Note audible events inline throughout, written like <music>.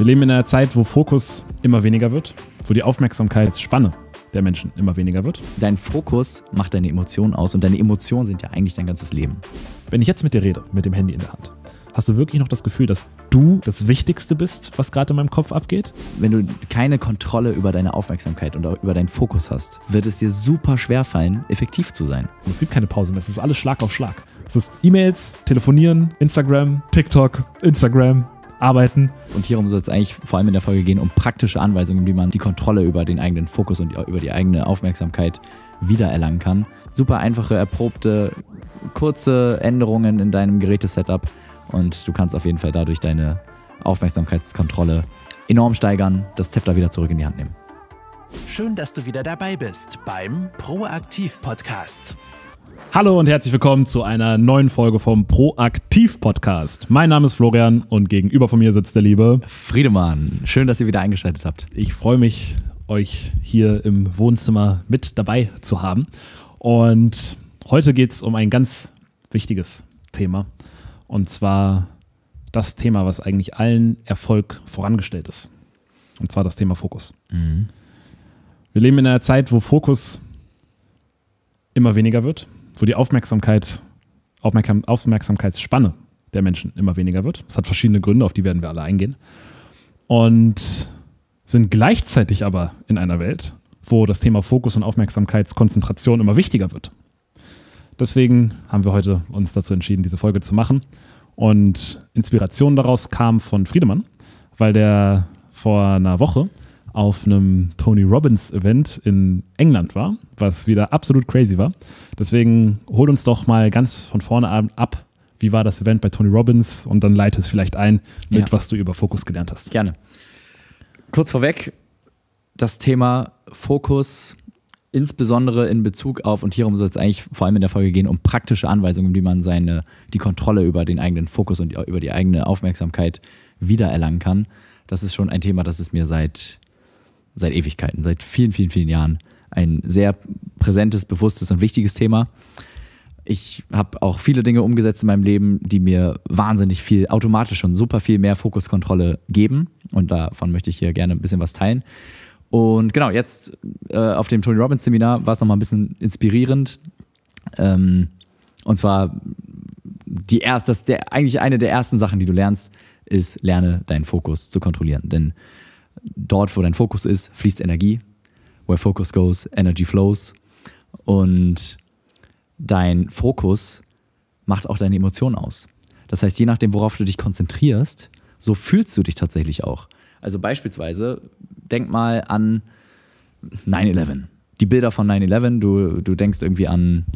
Wir leben in einer Zeit, wo Fokus immer weniger wird, wo die Aufmerksamkeitsspanne der Menschen immer weniger wird. Dein Fokus macht deine Emotionen aus und deine Emotionen sind ja eigentlich dein ganzes Leben. Wenn ich jetzt mit dir rede, mit dem Handy in der Hand, hast du wirklich noch das Gefühl, dass du das Wichtigste bist, was gerade in meinem Kopf abgeht? Wenn du keine Kontrolle über deine Aufmerksamkeit und auch über deinen Fokus hast, wird es dir super schwer fallen, effektiv zu sein. Es gibt keine Pause mehr, es ist alles Schlag auf Schlag. Es ist E-Mails, Telefonieren, Instagram, TikTok, Instagram, arbeiten. Und hierum soll es eigentlich vor allem in der Folge gehen, um praktische Anweisungen, wie man die Kontrolle über den eigenen Fokus und über die eigene Aufmerksamkeit wiedererlangen kann. Super einfache, erprobte, kurze Änderungen in deinem Gerätesetup und du kannst auf jeden Fall dadurch deine Aufmerksamkeitskontrolle enorm steigern, das Zepter wieder zurück in die Hand nehmen. Schön, dass du wieder dabei bist beim Proaktiv Podcast. Hallo und herzlich willkommen zu einer neuen Folge vom Proaktiv Podcast. Mein Name ist Florian und gegenüber von mir sitzt der liebe Friedemann. Schön, dass ihr wieder eingeschaltet habt. Ich freue mich, euch hier im Wohnzimmer mit dabei zu haben. Und heute geht es um ein ganz wichtiges Thema. Und zwar das Thema, was eigentlich allen Erfolg vorangestellt ist. Und zwar das Thema Fokus. Mhm. Wir leben in einer Zeit, wo Fokus immer weniger wird wo die Aufmerksamkeit, Aufmerksam, Aufmerksamkeitsspanne der Menschen immer weniger wird. Das hat verschiedene Gründe, auf die werden wir alle eingehen. Und sind gleichzeitig aber in einer Welt, wo das Thema Fokus und Aufmerksamkeitskonzentration immer wichtiger wird. Deswegen haben wir heute uns dazu entschieden, diese Folge zu machen. Und Inspiration daraus kam von Friedemann, weil der vor einer Woche auf einem Tony Robbins Event in England war, was wieder absolut crazy war. Deswegen hol uns doch mal ganz von vorne ab. Wie war das Event bei Tony Robbins? Und dann leite es vielleicht ein mit, ja. was du über Fokus gelernt hast. Gerne. Kurz vorweg, das Thema Fokus, insbesondere in Bezug auf, und hierum soll es eigentlich vor allem in der Folge gehen, um praktische Anweisungen, wie man seine, die Kontrolle über den eigenen Fokus und äh, über die eigene Aufmerksamkeit wiedererlangen kann. Das ist schon ein Thema, das ist mir seit seit Ewigkeiten, seit vielen, vielen, vielen Jahren ein sehr präsentes, bewusstes und wichtiges Thema. Ich habe auch viele Dinge umgesetzt in meinem Leben, die mir wahnsinnig viel, automatisch und super viel mehr Fokuskontrolle geben. Und davon möchte ich hier gerne ein bisschen was teilen. Und genau, jetzt äh, auf dem Tony Robbins Seminar war es nochmal ein bisschen inspirierend. Ähm, und zwar die erst, das der, eigentlich eine der ersten Sachen, die du lernst, ist, lerne deinen Fokus zu kontrollieren. Denn dort, wo dein Fokus ist, fließt Energie. Where focus goes, energy flows. Und dein Fokus macht auch deine Emotionen aus. Das heißt, je nachdem, worauf du dich konzentrierst, so fühlst du dich tatsächlich auch. Also beispielsweise, denk mal an 9-11. Die Bilder von 9-11, du, du denkst irgendwie an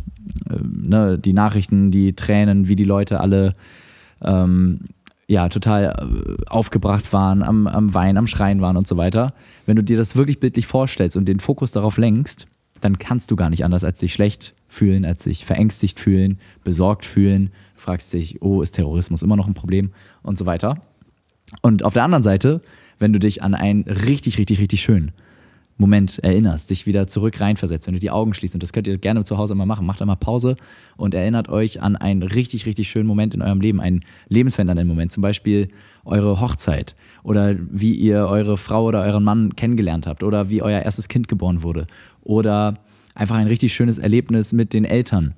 äh, ne, die Nachrichten, die Tränen, wie die Leute alle ähm, ja, total äh, aufgebracht waren, am, am Weinen, am Schreien waren und so weiter. Wenn du dir das wirklich bildlich vorstellst und den Fokus darauf lenkst, dann kannst du gar nicht anders als dich schlecht fühlen, als dich verängstigt fühlen, besorgt fühlen, fragst dich, oh, ist Terrorismus immer noch ein Problem und so weiter. Und auf der anderen Seite, wenn du dich an einen richtig, richtig, richtig schönen, Moment erinnerst, dich wieder zurück reinversetzt, wenn du die Augen schließt. Und das könnt ihr gerne zu Hause mal machen. Macht einmal Pause und erinnert euch an einen richtig, richtig schönen Moment in eurem Leben, einen lebensverändernden Moment. Zum Beispiel eure Hochzeit oder wie ihr eure Frau oder euren Mann kennengelernt habt oder wie euer erstes Kind geboren wurde oder einfach ein richtig schönes Erlebnis mit den Eltern.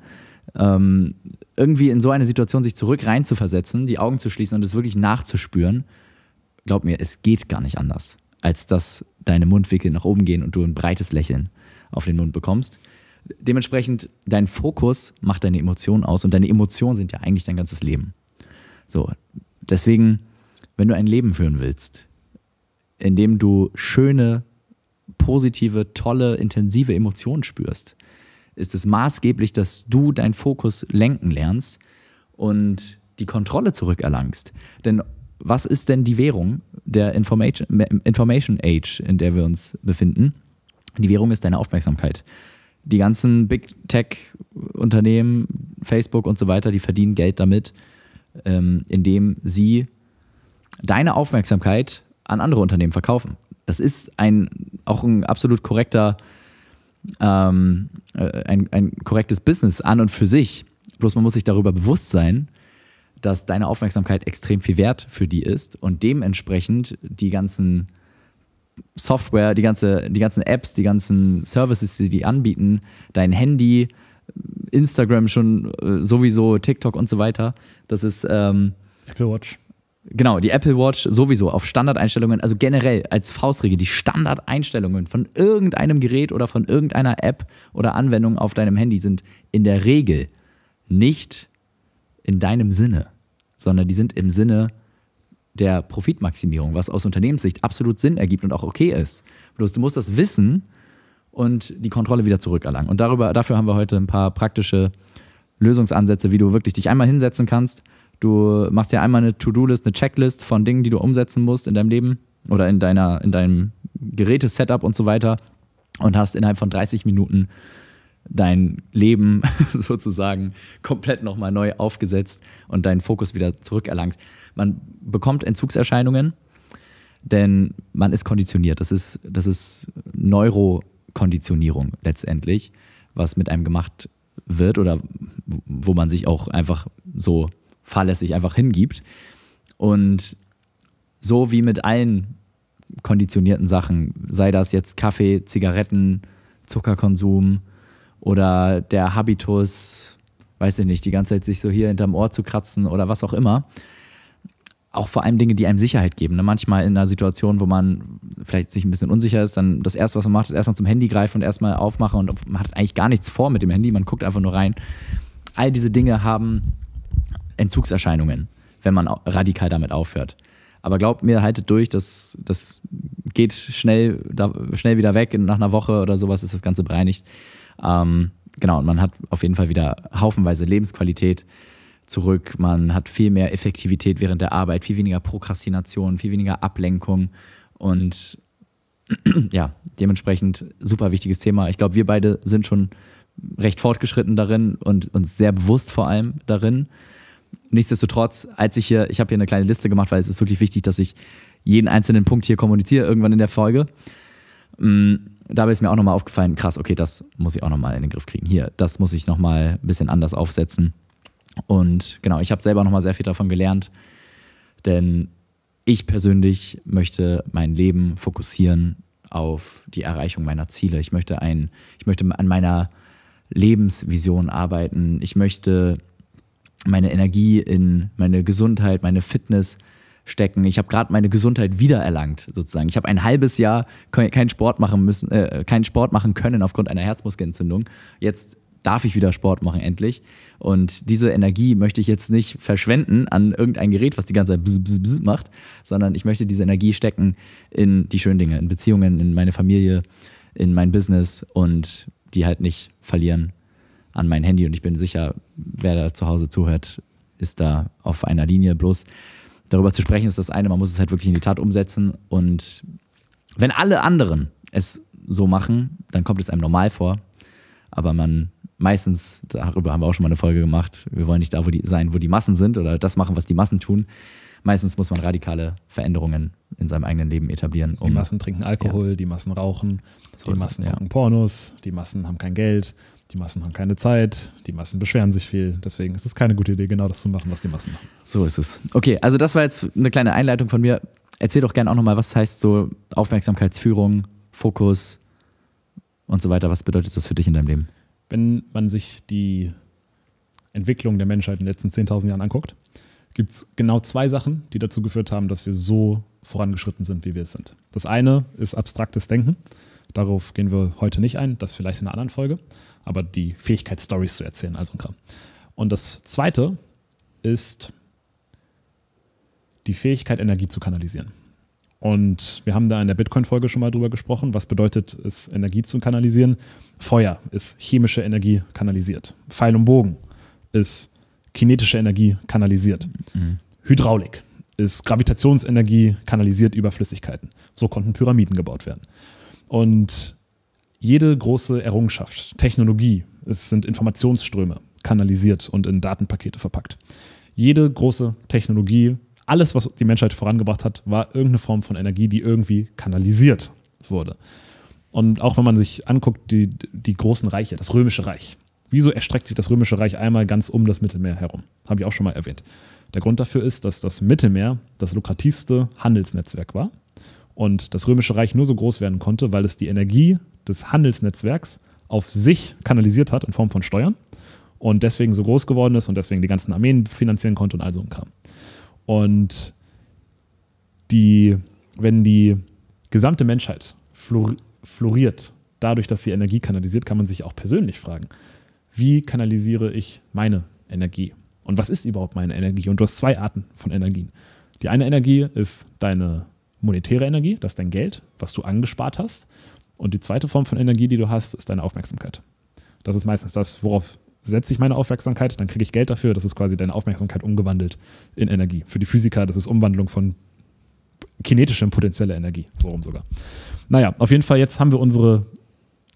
Ähm, irgendwie in so eine Situation sich zurück reinzuversetzen, die Augen zu schließen und es wirklich nachzuspüren, glaubt mir, es geht gar nicht anders als dass deine Mundwinkel nach oben gehen und du ein breites Lächeln auf den Mund bekommst. Dementsprechend, dein Fokus macht deine Emotionen aus und deine Emotionen sind ja eigentlich dein ganzes Leben. So, deswegen, wenn du ein Leben führen willst, in dem du schöne, positive, tolle, intensive Emotionen spürst, ist es maßgeblich, dass du deinen Fokus lenken lernst und die Kontrolle zurückerlangst. Denn was ist denn die Währung der Information, Information Age, in der wir uns befinden? Die Währung ist deine Aufmerksamkeit. Die ganzen Big Tech-Unternehmen, Facebook und so weiter, die verdienen Geld damit, ähm, indem sie deine Aufmerksamkeit an andere Unternehmen verkaufen. Das ist ein, auch ein absolut korrekter, ähm, äh, ein, ein korrektes Business an und für sich. Bloß man muss sich darüber bewusst sein, dass deine Aufmerksamkeit extrem viel wert für die ist und dementsprechend die ganzen Software, die, ganze, die ganzen Apps, die ganzen Services, die die anbieten, dein Handy, Instagram schon äh, sowieso, TikTok und so weiter. Das ist. Ähm, Apple Watch. Genau, die Apple Watch sowieso auf Standardeinstellungen, also generell als Faustregel, die Standardeinstellungen von irgendeinem Gerät oder von irgendeiner App oder Anwendung auf deinem Handy sind in der Regel nicht in deinem Sinne, sondern die sind im Sinne der Profitmaximierung, was aus Unternehmenssicht absolut Sinn ergibt und auch okay ist. Bloß du musst das wissen und die Kontrolle wieder zurückerlangen. Und darüber, dafür haben wir heute ein paar praktische Lösungsansätze, wie du wirklich dich einmal hinsetzen kannst. Du machst ja einmal eine To-Do-List, eine Checklist von Dingen, die du umsetzen musst in deinem Leben oder in, deiner, in deinem Gerätesetup und so weiter und hast innerhalb von 30 Minuten dein Leben <laughs> sozusagen komplett nochmal neu aufgesetzt und deinen Fokus wieder zurückerlangt. Man bekommt Entzugserscheinungen, denn man ist konditioniert. Das ist, das ist Neurokonditionierung letztendlich, was mit einem gemacht wird oder wo man sich auch einfach so fahrlässig einfach hingibt. Und so wie mit allen konditionierten Sachen, sei das jetzt Kaffee, Zigaretten, Zuckerkonsum, oder der Habitus, weiß ich nicht, die ganze Zeit sich so hier hinterm Ohr zu kratzen oder was auch immer. Auch vor allem Dinge, die einem Sicherheit geben. Ne? Manchmal in einer Situation, wo man vielleicht sich ein bisschen unsicher ist, dann das Erste, was man macht, ist erstmal zum Handy greifen und erstmal aufmachen und man hat eigentlich gar nichts vor mit dem Handy, man guckt einfach nur rein. All diese Dinge haben Entzugserscheinungen, wenn man radikal damit aufhört. Aber glaubt mir, haltet durch, das, das geht schnell, da, schnell wieder weg. Nach einer Woche oder sowas ist das Ganze bereinigt. Ähm, genau, und man hat auf jeden Fall wieder haufenweise Lebensqualität zurück. Man hat viel mehr Effektivität während der Arbeit, viel weniger Prokrastination, viel weniger Ablenkung und <clears throat> ja, dementsprechend super wichtiges Thema. Ich glaube, wir beide sind schon recht fortgeschritten darin und uns sehr bewusst vor allem darin. Nichtsdestotrotz, als ich hier, ich habe hier eine kleine Liste gemacht, weil es ist wirklich wichtig, dass ich jeden einzelnen Punkt hier kommuniziere, irgendwann in der Folge. Mhm dabei ist mir auch nochmal aufgefallen, krass, okay, das muss ich auch nochmal in den Griff kriegen. Hier, das muss ich nochmal ein bisschen anders aufsetzen. Und genau, ich habe selber nochmal sehr viel davon gelernt, denn ich persönlich möchte mein Leben fokussieren auf die Erreichung meiner Ziele. Ich möchte, ein, ich möchte an meiner Lebensvision arbeiten. Ich möchte meine Energie in meine Gesundheit, meine Fitness stecken. Ich habe gerade meine Gesundheit wiedererlangt, sozusagen. Ich habe ein halbes Jahr keinen Sport machen müssen, äh, äh, keinen Sport machen können aufgrund einer Herzmuskelentzündung. Jetzt darf ich wieder Sport machen, endlich. Und diese Energie möchte ich jetzt nicht verschwenden an irgendein Gerät, was die ganze Zeit bzz, bzz, bzz macht, sondern ich möchte diese Energie stecken in die schönen Dinge, in Beziehungen, in meine Familie, in mein Business und die halt nicht verlieren an mein Handy. Und ich bin sicher, wer da zu Hause zuhört, ist da auf einer Linie. Bloß darüber zu sprechen ist das eine, man muss es halt wirklich in die Tat umsetzen. Und wenn alle anderen es so machen, dann kommt es einem normal vor. Aber man meistens, darüber haben wir auch schon mal eine Folge gemacht, wir wollen nicht da wo die, sein, wo die Massen sind oder das machen, was die Massen tun. Meistens muss man radikale Veränderungen in seinem eigenen Leben etablieren. Um, die Massen trinken Alkohol, ja. die Massen rauchen, so die Massen gucken ja. Pornos, die Massen haben kein Geld, die Massen haben keine Zeit, die Massen beschweren sich viel. Deswegen ist es keine gute Idee, genau das zu machen, was die Massen machen. So ist es. Okay, also das war jetzt eine kleine Einleitung von mir. Erzähl doch gerne auch nochmal, was heißt so Aufmerksamkeitsführung, Fokus und so weiter. Was bedeutet das für dich in deinem Leben? Wenn man sich die Entwicklung der Menschheit in den letzten 10.000 Jahren anguckt, gibt es genau zwei Sachen, die dazu geführt haben, dass wir so vorangeschritten sind, wie wir es sind. Das eine ist abstraktes Denken. Darauf gehen wir heute nicht ein, das vielleicht in einer anderen Folge aber die Fähigkeit, Stories zu erzählen, also ein Kram. Und das zweite ist die Fähigkeit, Energie zu kanalisieren. Und wir haben da in der Bitcoin-Folge schon mal drüber gesprochen. Was bedeutet es, Energie zu kanalisieren? Feuer ist chemische Energie kanalisiert. Pfeil und Bogen ist kinetische Energie kanalisiert. Mhm. Hydraulik ist Gravitationsenergie kanalisiert über Flüssigkeiten. So konnten Pyramiden gebaut werden. Und jede große Errungenschaft, Technologie, es sind Informationsströme kanalisiert und in Datenpakete verpackt. Jede große Technologie, alles, was die Menschheit vorangebracht hat, war irgendeine Form von Energie, die irgendwie kanalisiert wurde. Und auch wenn man sich anguckt, die, die großen Reiche, das Römische Reich. Wieso erstreckt sich das Römische Reich einmal ganz um das Mittelmeer herum? Habe ich auch schon mal erwähnt. Der Grund dafür ist, dass das Mittelmeer das lukrativste Handelsnetzwerk war und das Römische Reich nur so groß werden konnte, weil es die Energie des Handelsnetzwerks auf sich kanalisiert hat in Form von Steuern und deswegen so groß geworden ist und deswegen die ganzen Armeen finanzieren konnte und all so ein Kram. Und die, wenn die gesamte Menschheit floriert, dadurch, dass sie Energie kanalisiert, kann man sich auch persönlich fragen, wie kanalisiere ich meine Energie? Und was ist überhaupt meine Energie? Und du hast zwei Arten von Energien. Die eine Energie ist deine monetäre Energie, das ist dein Geld, was du angespart hast. Und die zweite Form von Energie, die du hast, ist deine Aufmerksamkeit. Das ist meistens das, worauf setze ich meine Aufmerksamkeit, dann kriege ich Geld dafür. Das ist quasi deine Aufmerksamkeit umgewandelt in Energie. Für die Physiker, das ist Umwandlung von kinetische und potenzielle Energie, so rum sogar. Naja, auf jeden Fall, jetzt haben wir unsere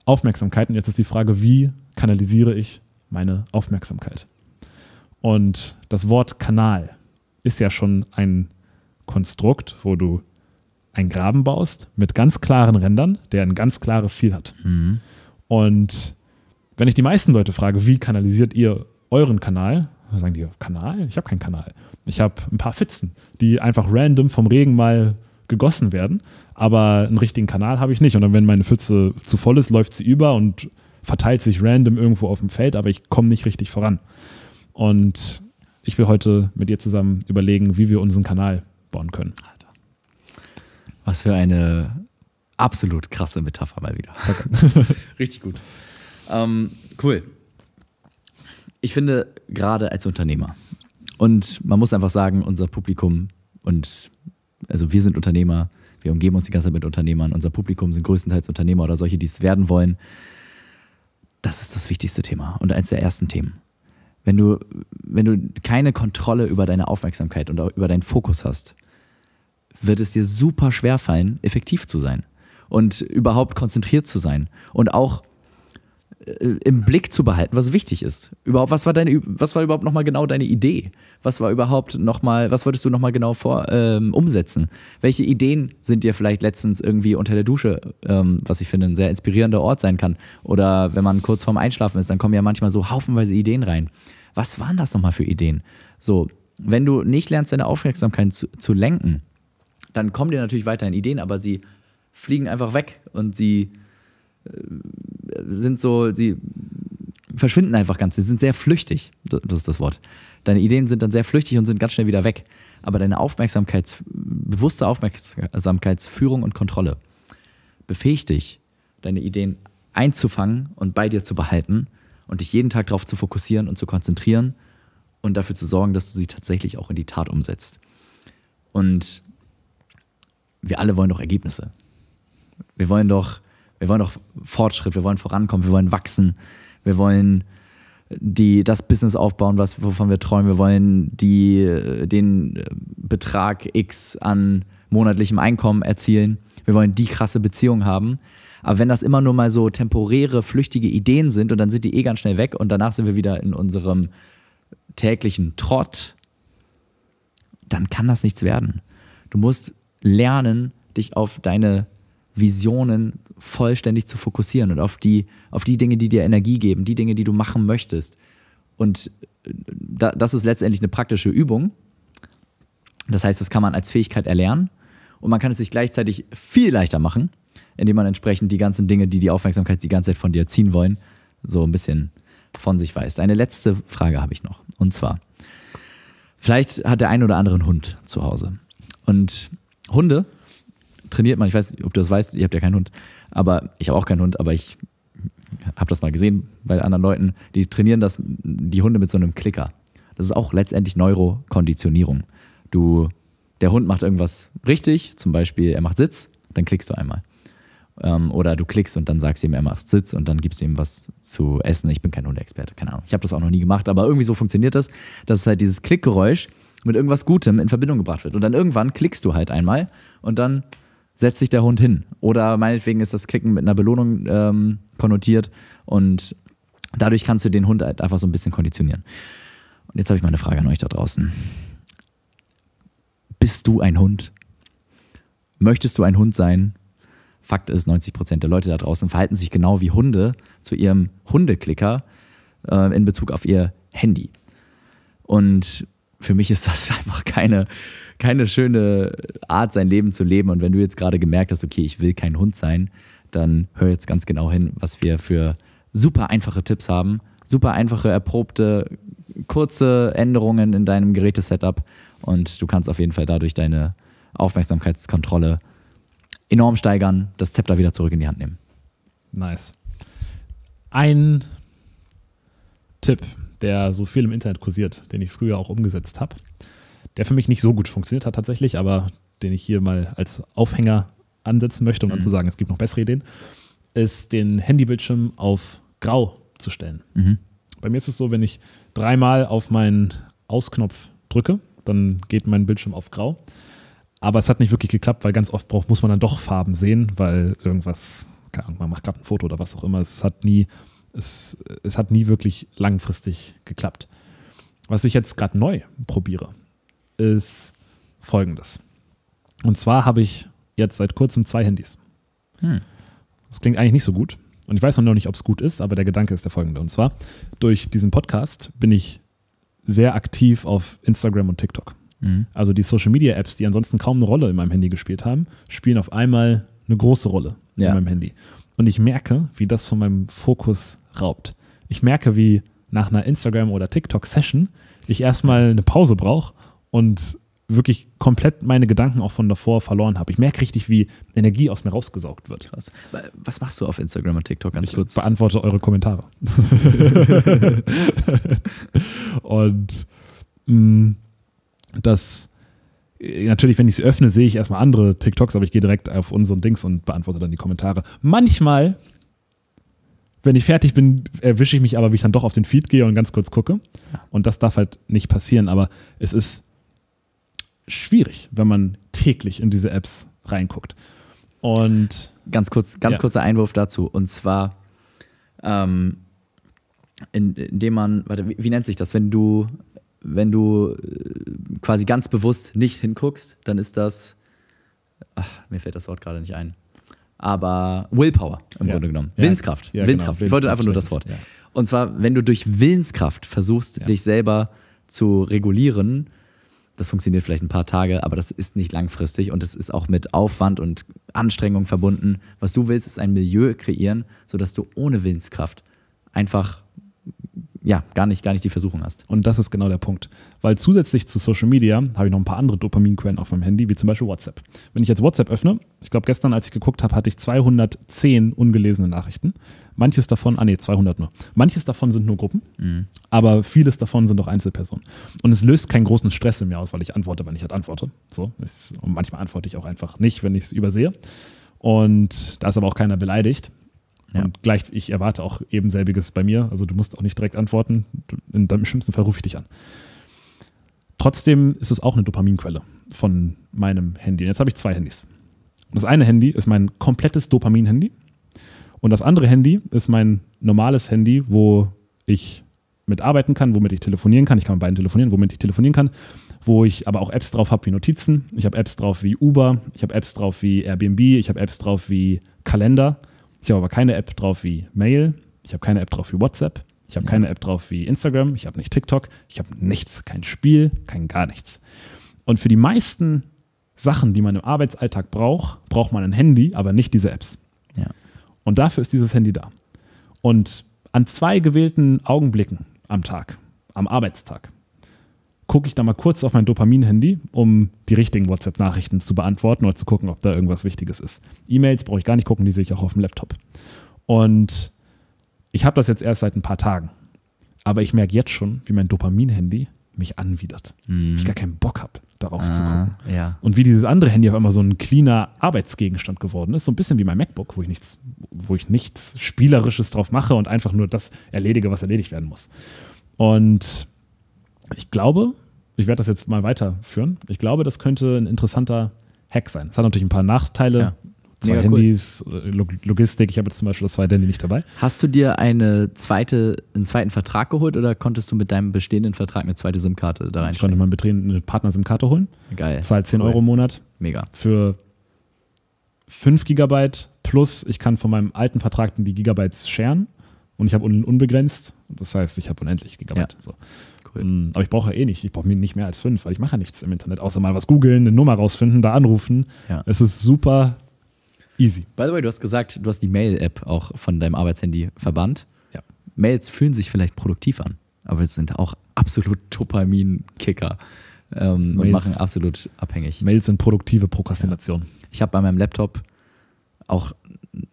Aufmerksamkeit. Und Jetzt ist die Frage, wie kanalisiere ich meine Aufmerksamkeit? Und das Wort Kanal ist ja schon ein Konstrukt, wo du einen Graben baust mit ganz klaren Rändern, der ein ganz klares Ziel hat. Mhm. Und wenn ich die meisten Leute frage, wie kanalisiert ihr euren Kanal, dann sagen die, Kanal? Ich habe keinen Kanal. Ich habe ein paar Pfützen, die einfach random vom Regen mal gegossen werden, aber einen richtigen Kanal habe ich nicht. Und dann, wenn meine Pfütze zu voll ist, läuft sie über und verteilt sich random irgendwo auf dem Feld, aber ich komme nicht richtig voran. Und ich will heute mit dir zusammen überlegen, wie wir unseren Kanal bauen können. Was für eine absolut krasse Metapher mal wieder. <laughs> Richtig gut. Ähm, cool. Ich finde, gerade als Unternehmer, und man muss einfach sagen, unser Publikum und also wir sind Unternehmer, wir umgeben uns die ganze Zeit mit Unternehmern, unser Publikum sind größtenteils Unternehmer oder solche, die es werden wollen. Das ist das wichtigste Thema und eines der ersten Themen. Wenn du, wenn du keine Kontrolle über deine Aufmerksamkeit und über deinen Fokus hast, wird es dir super schwer fallen, effektiv zu sein und überhaupt konzentriert zu sein und auch äh, im Blick zu behalten, was wichtig ist. Überhaupt, was war deine, was war überhaupt nochmal genau deine Idee? Was war überhaupt nochmal, was wolltest du nochmal genau vor, ähm, umsetzen? Welche Ideen sind dir vielleicht letztens irgendwie unter der Dusche, ähm, was ich finde, ein sehr inspirierender Ort sein kann? Oder wenn man kurz vorm Einschlafen ist, dann kommen ja manchmal so haufenweise Ideen rein. Was waren das nochmal für Ideen? So, wenn du nicht lernst, deine Aufmerksamkeit zu, zu lenken, dann kommen dir natürlich weiterhin Ideen, aber sie fliegen einfach weg und sie äh, sind so, sie verschwinden einfach ganz, sie sind sehr flüchtig, das ist das Wort. Deine Ideen sind dann sehr flüchtig und sind ganz schnell wieder weg. Aber deine Aufmerksamkeits, bewusste Aufmerksamkeitsführung und Kontrolle befähigt dich, deine Ideen einzufangen und bei dir zu behalten und dich jeden Tag darauf zu fokussieren und zu konzentrieren und dafür zu sorgen, dass du sie tatsächlich auch in die Tat umsetzt. Und wir alle wollen doch Ergebnisse. Wir wollen doch, wir wollen doch Fortschritt, wir wollen vorankommen, wir wollen wachsen, wir wollen die, das Business aufbauen, was, wovon wir träumen, wir wollen die, äh, den äh, Betrag X an monatlichem Einkommen erzielen, wir wollen die krasse Beziehung haben. Aber wenn das immer nur mal so temporäre, flüchtige Ideen sind und dann sind die eh ganz schnell weg und danach sind wir wieder in unserem täglichen Trott, dann kann das nichts werden. Du musst lernen, dich auf deine Visionen vollständig zu fokussieren und auf die, auf die Dinge, die dir Energie geben, die Dinge, die du machen möchtest. Und äh, da, das ist letztendlich eine praktische Übung. Das heißt, das kann man als Fähigkeit erlernen und man kann es sich gleichzeitig viel leichter machen, indem man entsprechend die ganzen Dinge, die die Aufmerksamkeit die ganze Zeit von dir ziehen wollen, so ein bisschen von sich weist. Eine letzte Frage habe ich noch. Und zwar, vielleicht hat der ein oder andere einen Hund zu Hause. Und Hunde trainiert man, ich weiß nicht, ob du das weißt, ihr habt ja keinen Hund, aber ich habe auch keinen Hund, aber ich habe das mal gesehen bei anderen Leuten, die trainieren das, die Hunde mit so einem Klicker. Das ist auch letztendlich Neurokonditionierung. Du, der Hund macht irgendwas richtig, zum Beispiel er macht Sitz, dann klickst du einmal. Ähm, oder du klickst und dann sagst du ihm, er macht Sitz und dann gibst du ihm was zu essen. Ich bin kein Hundeexperte, keine Ahnung. Ich habe das auch noch nie gemacht, aber irgendwie so funktioniert das. Das ist halt dieses Klickgeräusch, mit irgendwas Gutem in Verbindung gebracht wird. Und dann irgendwann klickst du halt einmal und dann setzt sich der Hund hin. Oder meinetwegen ist das Klicken mit einer Belohnung ähm, konnotiert und dadurch kannst du den Hund halt einfach so ein bisschen konditionieren. Und jetzt habe ich mal eine Frage an euch da draußen. Bist du ein Hund? Möchtest du ein Hund sein? Fakt ist, 90 der Leute da draußen verhalten sich genau wie Hunde zu ihrem Hundeklicker äh, in Bezug auf ihr Handy. Und für mich ist das <laughs> einfach keine, keine schöne Art, sein Leben zu leben. Und wenn du jetzt gerade gemerkt hast, okay, ich will kein Hund sein, dann hör jetzt ganz genau hin, was wir für super einfache Tipps haben. Super einfache, erprobte, kurze Änderungen in deinem Gerätesetup. Und du kannst auf jeden Fall dadurch deine Aufmerksamkeitskontrolle enorm steigern, das Zepter wieder zurück in die Hand nehmen. Nice. Ein Tipp, der so viel im Internet kursiert, den ich früher auch umgesetzt habe. Der für mich nicht so gut funktioniert hat tatsächlich, aber den ich hier mal als Aufhänger ansetzen möchte, um mhm. dann zu sagen, es gibt noch bessere Ideen, ist den Handybildschirm auf grau zu stellen. Mhm. Bei mir ist es so, wenn ich dreimal auf meinen Ausknopf drücke, dann geht mein Bildschirm auf grau. Aber es hat nicht wirklich geklappt, weil ganz oft braucht, muss man dann doch Farben sehen, weil irgendwas, keine Ahnung, man macht gerade ein Foto oder was auch immer. Es hat nie es, es hat nie wirklich langfristig geklappt. Was ich jetzt gerade neu probiere, ist folgendes. Und zwar habe ich jetzt seit kurzem zwei Handys. Hm. Das klingt eigentlich nicht so gut. Und ich weiß noch nicht, ob es gut ist, aber der Gedanke ist der folgende. Und zwar, durch diesen Podcast bin ich sehr aktiv auf Instagram und TikTok. Mhm. Also die Social Media Apps, die ansonsten kaum eine Rolle in meinem Handy gespielt haben, spielen auf einmal eine große Rolle ja. in meinem Handy und ich merke, wie das von meinem Fokus raubt. Ich merke, wie nach einer Instagram- oder TikTok-Session ich erstmal eine Pause brauche und wirklich komplett meine Gedanken auch von davor verloren habe. Ich merke richtig, wie Energie aus mir rausgesaugt wird. Krass. Was machst du auf Instagram und TikTok ganz ich kurz? beantworte eure Kommentare. <laughs> <laughs> und mh, mm, das äh, natürlich, wenn ich es öffne, sehe ich erstmal andere TikToks, aber ich gehe direkt auf unseren Dings und beantworte dann die Kommentare. Manchmal, wenn ich fertig bin, erwische ich mich aber, wie ich dann doch auf den Feed gehe und ganz kurz gucke. Und das darf halt nicht passieren, aber es ist schwierig, wenn man täglich in diese Apps reinguckt. Und ganz kurz, ganz ja. kurzer Einwurf dazu. Und zwar, ähm, indem man, warte, wie, wie, nennt sich das, wenn du wenn du äh, quasi ganz bewusst nicht hinguckst, dann ist das, ach, mir fällt das Wort gerade nicht ein, aber Willpower im ja. Grunde genommen. Ja. Willenskraft. Ja, genau. Willenskraft. Genau. Ich wollte einfach nur das Wort. Und zwar, wenn du durch Willenskraft versuchst, dich selber zu regulieren, das funktioniert vielleicht ein paar Tage, aber das ist nicht langfristig und es ist auch mit Aufwand und Anstrengung verbunden. Was du willst, ist ein Milieu kreieren, sodass du ohne Willenskraft einfach ja, gar nicht, gar nicht die Versuchung hast. Und das ist genau der Punkt. Weil zusätzlich zu Social Media habe ich noch ein paar andere Dopaminquellen auf meinem Handy, wie zum Beispiel WhatsApp. Wenn ich jetzt WhatsApp öffne, ich glaube gestern, als ich geguckt habe, hatte ich 210 ungelesene Nachrichten. Manches davon, ah nee, 200 nur. Manches davon sind nur Gruppen, mhm. aber vieles davon sind auch Einzelpersonen. Und es löst keinen großen Stress in mir aus, weil ich antworte, wenn ich halt antworte. So, ich, und manchmal antworte ich auch einfach nicht, wenn ich es übersehe. Und da ist aber auch keiner beleidigt. Ja. Und gleich, ich erwarte auch eben selbiges bei mir. Also du musst auch nicht direkt antworten. In deinem schlimmsten Fall rufe ich dich an. Trotzdem ist es auch eine Dopaminquelle von meinem Handy. Und jetzt habe ich zwei Handys. das eine Handy ist mein komplettes Dopamin-Handy. Und das andere Handy ist mein normales Handy, wo ich mitarbeiten kann, womit ich telefonieren kann. Ich kann mit beiden telefonieren, womit ich telefonieren kann. Wo ich aber auch Apps drauf habe wie Notizen. Ich habe Apps drauf wie Uber. Ich habe Apps drauf wie Airbnb. Ich habe Apps drauf wie Kalender. Ich habe aber keine App drauf wie Mail, ich habe keine App drauf wie WhatsApp, ich habe keine App drauf wie Instagram, ich habe nicht TikTok, ich habe nichts, kein Spiel, kein gar nichts. Und für die meisten Sachen, die man im Arbeitsalltag braucht, braucht man ein Handy, aber nicht diese Apps. Ja. Und dafür ist dieses Handy da. Und an zwei gewählten Augenblicken am Tag, am Arbeitstag, gucke ich da mal kurz auf mein Dopamin-Handy, um die richtigen WhatsApp-Nachrichten zu beantworten oder zu gucken, ob da irgendwas Wichtiges ist. E-Mails brauche ich gar nicht gucken, die sehe ich auch auf dem Laptop. Und ich habe das jetzt erst seit ein paar Tagen. Aber ich merke jetzt schon, wie mein Dopamin-Handy mich anwidert. Mhm. Ich gar keinen Bock habe, darauf ah, zu gucken. Ah, ja. Und wie dieses andere Handy auf einmal so ein cleaner Arbeitsgegenstand geworden ist, so ein bisschen wie mein MacBook, wo ich nichts, wo ich nichts Spielerisches drauf mache und einfach nur das erledige, was erledigt werden muss. Und ich glaube, ich werde das jetzt mal weiterführen. Ich glaube, das könnte ein interessanter Hack sein. Es hat natürlich ein paar Nachteile. Ja. Zwei Mega Handys, cool. Logistik. Ich habe jetzt zum Beispiel das zweite Handy nicht dabei. Hast du dir eine zweite, einen zweiten Vertrag geholt oder konntest du mit deinem bestehenden Vertrag eine zweite SIM-Karte da rein? Ich konnte meinen eine Partner-SIM-Karte holen. Geil. Zahlt 10 cool. Euro im Monat. Mega. Für 5 Gigabyte plus ich kann von meinem alten Vertrag die Gigabytes scheren und ich habe unbegrenzt. Das heißt, ich habe unendlich Gigabyte. Ja. So korrekt. Mm, aber ich brauche eh nicht, ich brauche nicht mehr als fünf, weil ich mache nichts im Internet, außer mal was googeln, eine Nummer rausfinden, da anrufen. Ja. Es ist super easy. By the way, du hast gesagt, du hast die Mail-App auch von deinem Arbeitshandy verbannt. Ja. Mails fühlen sich vielleicht produktiv an, aber es sind auch absolut Dopamin-Kicker ähm, und machen absolut abhängig. Mails sind produktive Prokrastination. Ja. Ich habe bei meinem Laptop auch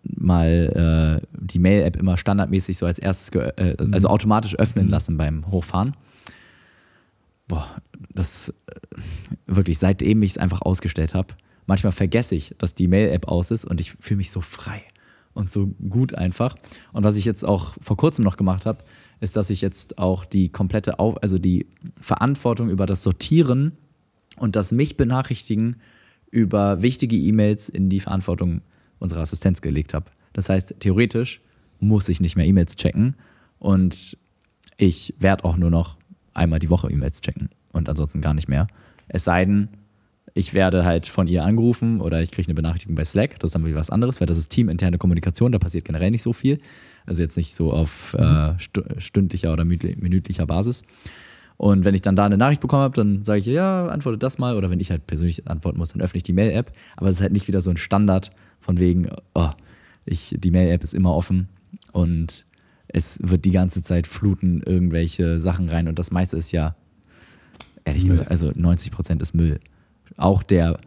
mal äh, die Mail-App immer standardmäßig so als erstes, äh, also mhm. automatisch öffnen lassen beim Hochfahren boah, das äh, wirklich, seitdem ich es einfach ausgestellt habe, manchmal vergesse ich, dass die Mail-App aus ist und ich fühle mich so frei und so gut einfach. Und was ich jetzt auch vor kurzem noch gemacht habe, ist, dass ich jetzt auch die komplette, Auf also die Verantwortung über das Sortieren und das mich benachrichtigen über wichtige E-Mails in die Verantwortung unserer Assistenz gelegt habe. Das heißt, theoretisch muss ich nicht mehr E-Mails checken und ich werde auch nur noch einmal die Woche E-Mails checken und ansonsten gar nicht mehr. Es sei denn, ich werde halt von ihr angerufen oder ich kriege eine Benachrichtigung bei Slack. Das ist dann wieder was anderes, weil das ist teaminterne Kommunikation, da passiert generell nicht so viel. Also jetzt nicht so auf äh, mhm. stündlicher oder minütlicher Basis. Und wenn ich dann da eine Nachricht bekommen habe, dann sage ich, ja, antworte das mal. Oder wenn ich halt persönlich antworten muss, dann öffne ich die Mail-App. Aber es ist halt nicht wieder so ein Standard von wegen, oh, ich, die Mail-App ist immer offen. Und es wird die ganze Zeit fluten irgendwelche Sachen rein und das meiste ist ja, ehrlich Müll. gesagt, also 90 Prozent ist Müll. Auch der,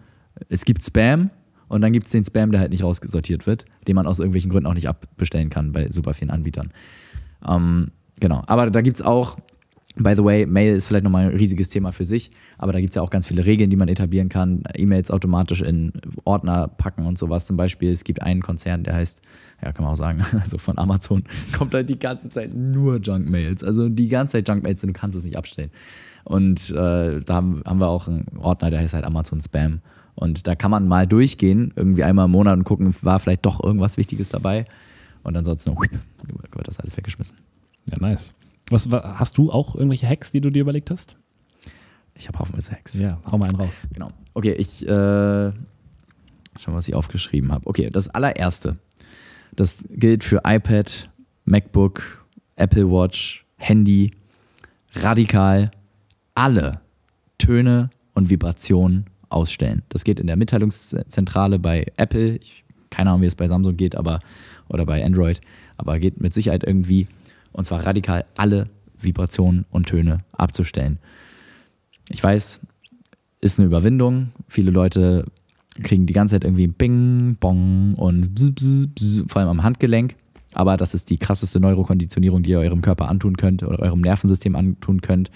es gibt Spam und dann gibt es den Spam, der halt nicht rausgesortiert wird, den man aus irgendwelchen Gründen auch nicht abbestellen kann bei super vielen Anbietern. Ähm, genau, aber da gibt es auch By the way, Mail ist vielleicht nochmal ein riesiges Thema für sich, aber da gibt es ja auch ganz viele Regeln, die man etablieren kann. E-Mails automatisch in Ordner packen und sowas zum Beispiel. Es gibt einen Konzern, der heißt, ja, kann man auch sagen, <laughs> also von Amazon <laughs> kommt halt die ganze Zeit nur Junk-Mails. Also die ganze Zeit Junk-Mails und du kannst es nicht abstellen. Und äh, da haben, haben wir auch einen Ordner, der heißt halt Amazon Spam. Und da kann man mal durchgehen, irgendwie einmal im Monat und gucken, war vielleicht doch irgendwas Wichtiges dabei. Und ansonsten wird das alles weggeschmissen. Ja, nice. Was, hast du auch irgendwelche Hacks, die du dir überlegt hast? Ich habe haufenweise Hacks. Ja, hau mal einen raus. Genau. Okay, ich äh, schau mal, was ich aufgeschrieben habe. Okay, das allererste. Das gilt für iPad, MacBook, Apple Watch, Handy, radikal alle Töne und Vibrationen ausstellen. Das geht in der Mitteilungszentrale bei Apple. Ich, keine Ahnung, wie es bei Samsung geht, aber oder bei Android, aber geht mit Sicherheit irgendwie und zwar radikal alle Vibrationen und Töne abzustellen. Ich weiß, ist eine Überwindung. Viele Leute kriegen die ganze Zeit irgendwie Bing, Bong und bzz, bzz, bzz, vor allem am Handgelenk. Aber das ist die krasseste Neurokonditionierung, die ihr eurem Körper antun könnt oder eurem Nervensystem antun könnt.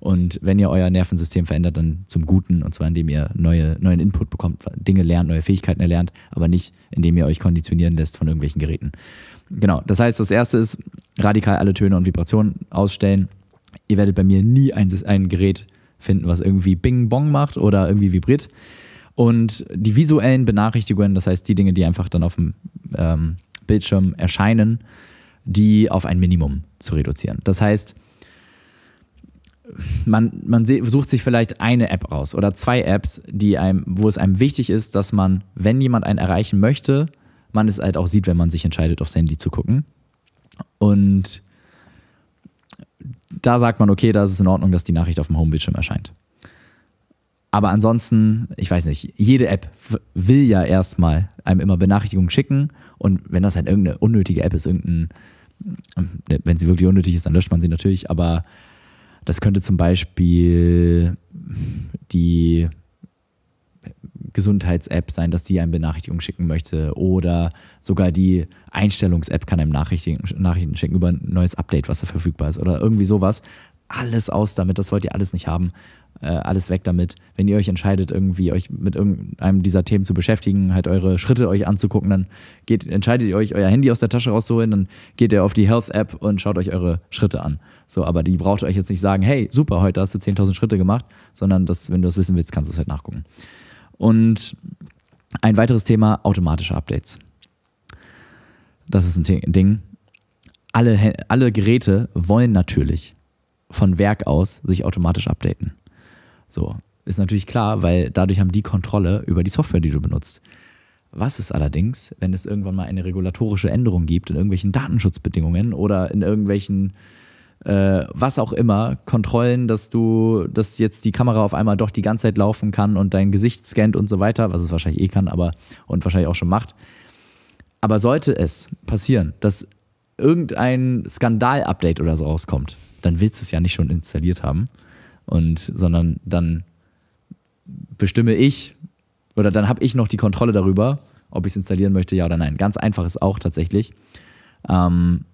Und wenn ihr euer Nervensystem verändert, dann zum Guten, und zwar indem ihr neue, neuen Input bekommt, Dinge lernt, neue Fähigkeiten erlernt, aber nicht indem ihr euch konditionieren lässt von irgendwelchen Geräten. Genau, das heißt, das erste ist, radikal alle Töne und Vibrationen ausstellen. Ihr werdet bei mir nie ein, ein Gerät finden, was irgendwie Bing-Bong macht oder irgendwie vibriert. Und die visuellen Benachrichtigungen, das heißt die Dinge, die einfach dann auf dem ähm, Bildschirm erscheinen, die auf ein Minimum zu reduzieren. Das heißt, man, man sucht sich vielleicht eine App raus oder zwei Apps, die einem, wo es einem wichtig ist, dass man, wenn jemand einen erreichen möchte, man es halt auch sieht, wenn man sich entscheidet, aufs Handy zu gucken. Und da sagt man, okay, da ist es in Ordnung, dass die Nachricht auf dem Homebildschirm erscheint. Aber ansonsten, ich weiß nicht, jede App will ja erstmal einem immer Benachrichtigungen schicken. Und wenn das halt irgendeine unnötige App ist, irgendein, ne, wenn sie wirklich unnötig ist, dann löscht man sie natürlich. Aber das könnte zum Beispiel die Gesundheits-App sein, dass die einem Benachrichtigung schicken möchte. Oder sogar die Einstellungs-App kann einem Nachrichten, Nachrichten schicken über ein neues Update, was da verfügbar ist. Oder irgendwie sowas. Alles aus damit, das wollt ihr alles nicht haben. Äh, alles weg damit. Wenn ihr euch entscheidet, irgendwie euch mit irgendeinem dieser Themen zu beschäftigen, halt eure Schritte euch anzugucken, dann geht, entscheidet ihr euch, euer Handy aus der Tasche rauszuholen, dann geht ihr auf die Health-App und schaut euch eure Schritte an. So, aber die braucht euch jetzt nicht sagen, hey, super, heute hast du 10.000 Schritte gemacht, sondern das, wenn du das wissen willst, kannst du es halt nachgucken. Und ein weiteres Thema, automatische Updates. Das ist ein Ding. Alle, alle Geräte wollen natürlich von Werk aus sich automatisch updaten. So, ist natürlich klar, weil dadurch haben die Kontrolle über die Software, die du benutzt. Was ist allerdings, wenn es irgendwann mal eine regulatorische Änderung gibt in irgendwelchen Datenschutzbedingungen oder in irgendwelchen äh, was auch immer, Kontrollen, dass du, dass jetzt die Kamera auf einmal doch die ganze Zeit laufen kann und dein Gesicht scannt und so weiter, was es wahrscheinlich eh kann, aber und wahrscheinlich auch schon macht. Aber sollte es passieren, dass irgendein Skandal-Update oder so rauskommt, dann willst du es ja nicht schon installiert haben. Und sondern dann bestimme ich oder dann habe ich noch die Kontrolle darüber, ob ich es installieren möchte, ja oder nein. Ganz einfach ist auch tatsächlich. Ähm,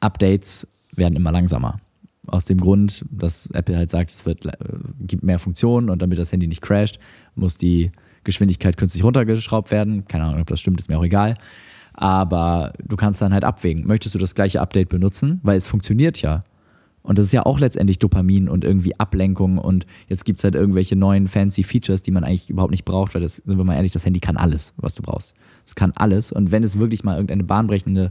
Updates werden immer langsamer. Aus dem Grund, dass Apple halt sagt, es wird, äh, gibt mehr Funktionen und damit das Handy nicht crasht, muss die Geschwindigkeit künstlich runtergeschraubt werden. Keine Ahnung, ob das stimmt, ist mir auch egal. Aber du kannst dann halt abwägen, möchtest du das gleiche Update benutzen? Weil es funktioniert ja. Und das ist ja auch letztendlich Dopamin und irgendwie Ablenkung. Und jetzt gibt es halt irgendwelche neuen fancy Features, die man eigentlich überhaupt nicht braucht, weil das, sind wir mal ehrlich, das Handy kann alles, was du brauchst. Es kann alles. Und wenn es wirklich mal irgendeine bahnbrechende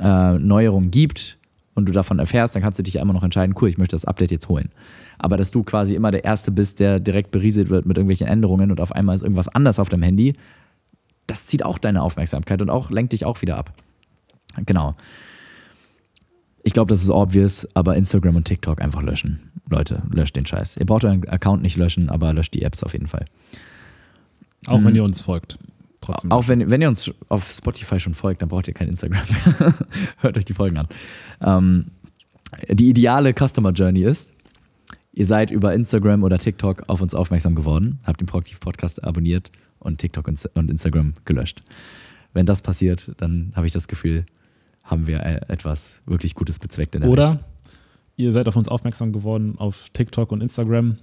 äh, Neuerung gibt, und du davon erfährst, dann kannst du dich ja immer noch entscheiden, cool, ich möchte das Update jetzt holen. Aber dass du quasi immer der Erste bist, der direkt berieselt wird mit irgendwelchen Änderungen und auf einmal ist irgendwas anders auf dem Handy, das zieht auch deine Aufmerksamkeit und auch lenkt dich auch wieder ab. Genau. Ich glaube, das ist obvious, aber Instagram und TikTok einfach löschen. Leute, löscht den Scheiß. Ihr braucht euren Account nicht löschen, aber löscht die Apps auf jeden Fall. Auch mhm. wenn hm. ihr uns folgt trotzdem. Auch wenn, wenn ihr uns auf Spotify schon folgt, dann braucht ihr kein Instagram mehr. <laughs> Hört euch die Folgen an. Ähm, die ideale Customer Journey ist, ihr seid über Instagram oder TikTok auf uns aufmerksam geworden, habt den Proaktiv Podcast abonniert und TikTok und Instagram gelöscht. Wenn das passiert, dann habe ich das Gefühl, haben wir äh, etwas wirklich Gutes bezweckt in der Oder Welt. ihr seid auf uns aufmerksam geworden auf TikTok und Instagram,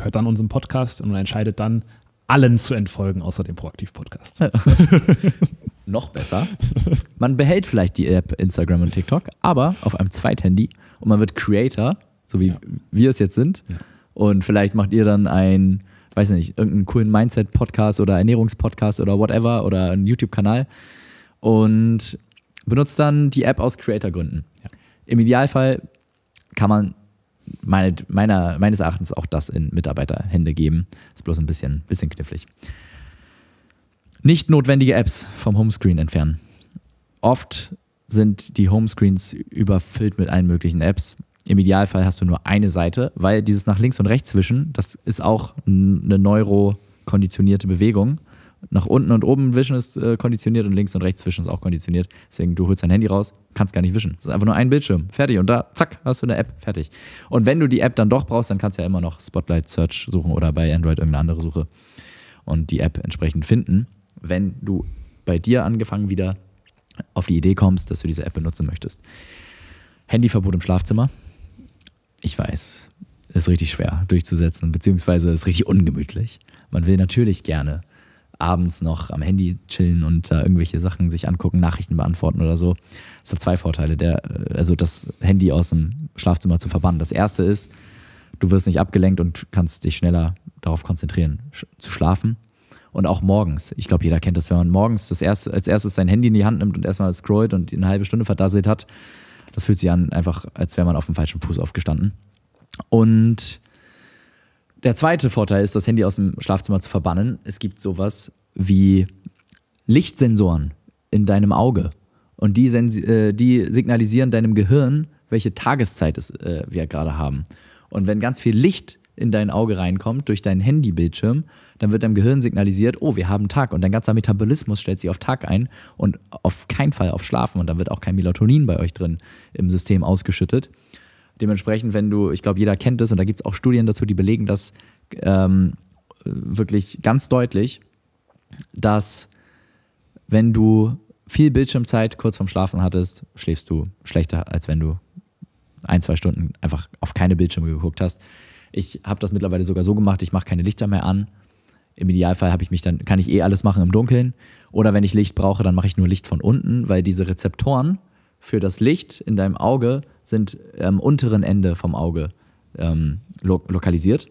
hört dann unseren Podcast und entscheidet dann, allen zu entfolgen, außer dem Proaktiv-Podcast. Ja. <laughs> Noch besser. Man behält vielleicht die App Instagram und TikTok, aber auf einem Zweithandy und man wird Creator, so wie ja. wir es jetzt sind. Ja. Und vielleicht macht ihr dann einen, weiß nicht, irgendeinen coolen Mindset-Podcast oder Ernährungspodcast oder whatever oder einen YouTube-Kanal und benutzt dann die App aus Creator-Gründen. Im Idealfall kann man meine, meiner, meines Erachtens auch das in Mitarbeiterhände geben. Ist bloß ein bisschen, bisschen knifflig. Nicht notwendige Apps vom Homescreen entfernen. Oft sind die Homescreens überfüllt mit allen möglichen Apps. Im Idealfall hast du nur eine Seite, weil dieses nach links und rechts zwischen, das ist auch eine neurokonditionierte Bewegung nach unten und oben wischen ist äh, konditioniert und links und rechts wischen ist auch konditioniert. Deswegen, du holst dein Handy raus, kannst gar nicht wischen. Es ist einfach nur ein Bildschirm, fertig. Und da, zack, hast du eine App, fertig. Und wenn du die App dann doch brauchst, dann kannst du ja immer noch Spotlight Search suchen oder bei Android irgendeine andere Suche und die App entsprechend finden. Wenn du bei dir angefangen wieder auf die Idee kommst, dass du diese App benutzen möchtest. Handyverbot im Schlafzimmer. Ich weiß, ist richtig schwer durchzusetzen, beziehungsweise ist richtig ungemütlich. Man will natürlich gerne abends noch am Handy chillen und da irgendwelche Sachen sich angucken, Nachrichten beantworten oder so. Das hat zwei Vorteile. Der, äh, also das Handy aus dem Schlafzimmer zu verbannen. Das erste ist, du wirst nicht abgelenkt und kannst dich schneller darauf konzentrieren, sch zu schlafen. Und auch morgens. Ich glaube, jeder kennt das, wenn man morgens das erste, als erstes sein Handy in die Hand nimmt und erstmal scrollt und eine halbe Stunde verdasselt hat. Das fühlt sich an, einfach, als wäre man auf dem falschen Fuß aufgestanden. Und der zweite Vorteil ist, das Handy aus dem Schlafzimmer zu verbannen. Es gibt sowas wie Lichtsensoren in deinem Auge. Und die, äh, die signalisieren deinem Gehirn, welche Tageszeit es, äh, wir gerade haben. Und wenn ganz viel Licht in dein Auge reinkommt durch deinen Handybildschirm, dann wird deinem Gehirn signalisiert, oh, wir haben Tag. Und dein ganzer Metabolismus stellt sich auf Tag ein und auf keinen Fall auf Schlafen. Und dann wird auch kein Melatonin bei euch drin im System ausgeschüttet. Dementsprechend, wenn du, ich glaube, jeder kennt es und da gibt es auch Studien dazu, die belegen das ähm, wirklich ganz deutlich, dass wenn du viel Bildschirmzeit kurz vorm Schlafen hattest, schläfst du schlechter, als wenn du ein, zwei Stunden einfach auf keine Bildschirme geguckt hast. Ich habe das mittlerweile sogar so gemacht, ich mache keine Lichter mehr an. Im Idealfall habe ich mich dann, kann ich eh alles machen im Dunkeln. Oder wenn ich Licht brauche, dann mache ich nur Licht von unten, weil diese Rezeptoren für das Licht in deinem Auge sind am ähm, unteren Ende vom Auge ähm, lo lokalisiert,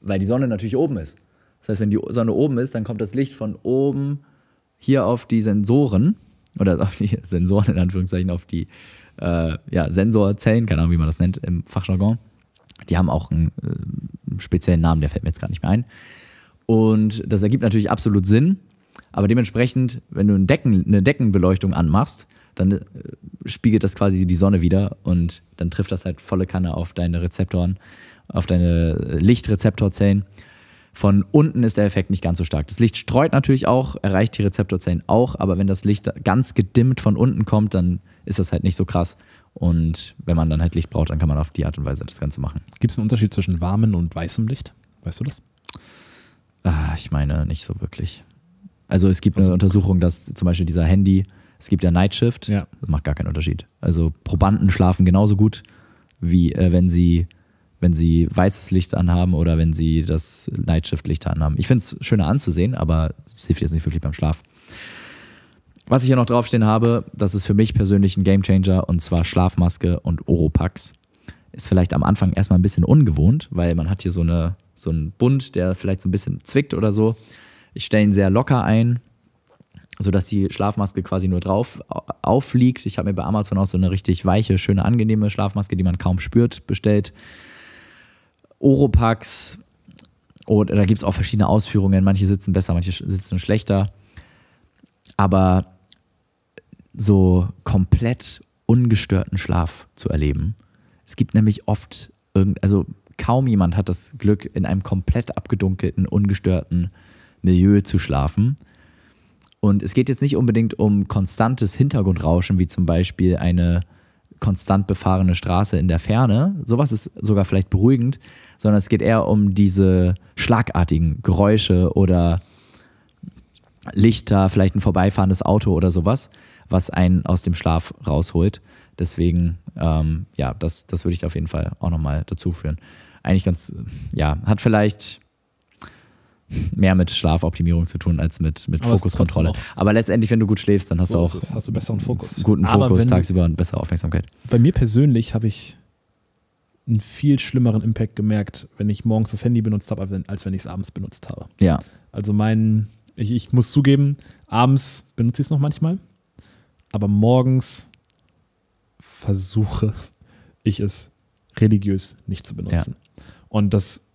weil die Sonne natürlich oben ist. Das heißt, wenn die Sonne oben ist, dann kommt das Licht von oben hier auf die Sensoren oder <laughs> auf die Sensoren in Anführungszeichen, auf die äh, ja, Sensorzellen, keine Ahnung, wie man das nennt im Fachjargon. Die haben auch einen äh, speziellen Namen, der fällt mir jetzt gar nicht mehr ein. Und das ergibt natürlich absolut Sinn, aber dementsprechend, wenn du eine, Decken, eine Deckenbeleuchtung anmachst, dann äh, spiegelt das quasi die Sonne wieder und dann trifft das halt volle Kanne auf deine Rezeptoren, auf deine äh, Lichtrezeptorzellen. Von unten ist der Effekt nicht ganz so stark. Das Licht streut natürlich auch, erreicht die Rezeptorzellen auch, aber wenn das Licht ganz gedimmt von unten kommt, dann ist das halt nicht so krass. Und wenn man dann halt Licht braucht, dann kann man auf die Art und Weise das Ganze machen. Gibt es einen Unterschied zwischen warmem und weißem Licht? Weißt du das? Ah, ich meine, nicht so wirklich. Also es gibt also, eine Untersuchung, dass zum Beispiel dieser Handy, es gibt ja Nightshift, ja. das macht gar keinen Unterschied. Also Probanden schlafen genauso gut, wie äh, wenn sie wenn sie weißes Licht anhaben oder wenn sie das Nightshift-Licht anhaben. Ich finde es schöner anzusehen, aber es hilft jetzt nicht wirklich beim Schlaf. Was ich hier noch draufstehen habe, das ist für mich persönlich ein Gamechanger und zwar Schlafmaske und Oropax. Ist vielleicht am Anfang erstmal ein bisschen ungewohnt, weil man hat hier so, eine, so einen Bund, der vielleicht so ein bisschen zwickt oder so. Ich stelle ihn sehr locker ein, sodass die Schlafmaske quasi nur drauf aufliegt. Ich habe mir bei Amazon auch so eine richtig weiche, schöne, angenehme Schlafmaske, die man kaum spürt, bestellt. Oropax. Oder oh, da gibt es auch verschiedene Ausführungen. Manche sitzen besser, manche sitzen schlechter. Aber so komplett ungestörten Schlaf zu erleben. Es gibt nämlich oft, also kaum jemand hat das Glück, in einem komplett abgedunkelten, ungestörten Milieu zu schlafen. Und es geht jetzt nicht unbedingt um konstantes Hintergrundrauschen, wie zum Beispiel eine konstant befahrene Straße in der Ferne. Sowas ist sogar vielleicht beruhigend, sondern es geht eher um diese schlagartigen Geräusche oder Lichter, vielleicht ein vorbeifahrendes Auto oder sowas, was einen aus dem Schlaf rausholt. Deswegen, ähm, ja, das, das würde ich auf jeden Fall auch nochmal dazu führen. Eigentlich ganz, ja, hat vielleicht mehr mit Schlafoptimierung zu tun als mit, mit Fokuskontrolle. Aber letztendlich, wenn du gut schläfst, dann hast so du auch es. hast du besseren Fokus. guten Fokus tagsüber und bessere Aufmerksamkeit. Bei mir persönlich habe ich einen viel schlimmeren Impact gemerkt, wenn ich morgens das Handy benutzt habe, als wenn ich es abends benutzt habe. Ja. Also mein, ich, ich muss zugeben, abends benutze ich es noch manchmal, aber morgens versuche ich es religiös nicht zu benutzen. Ja. Und das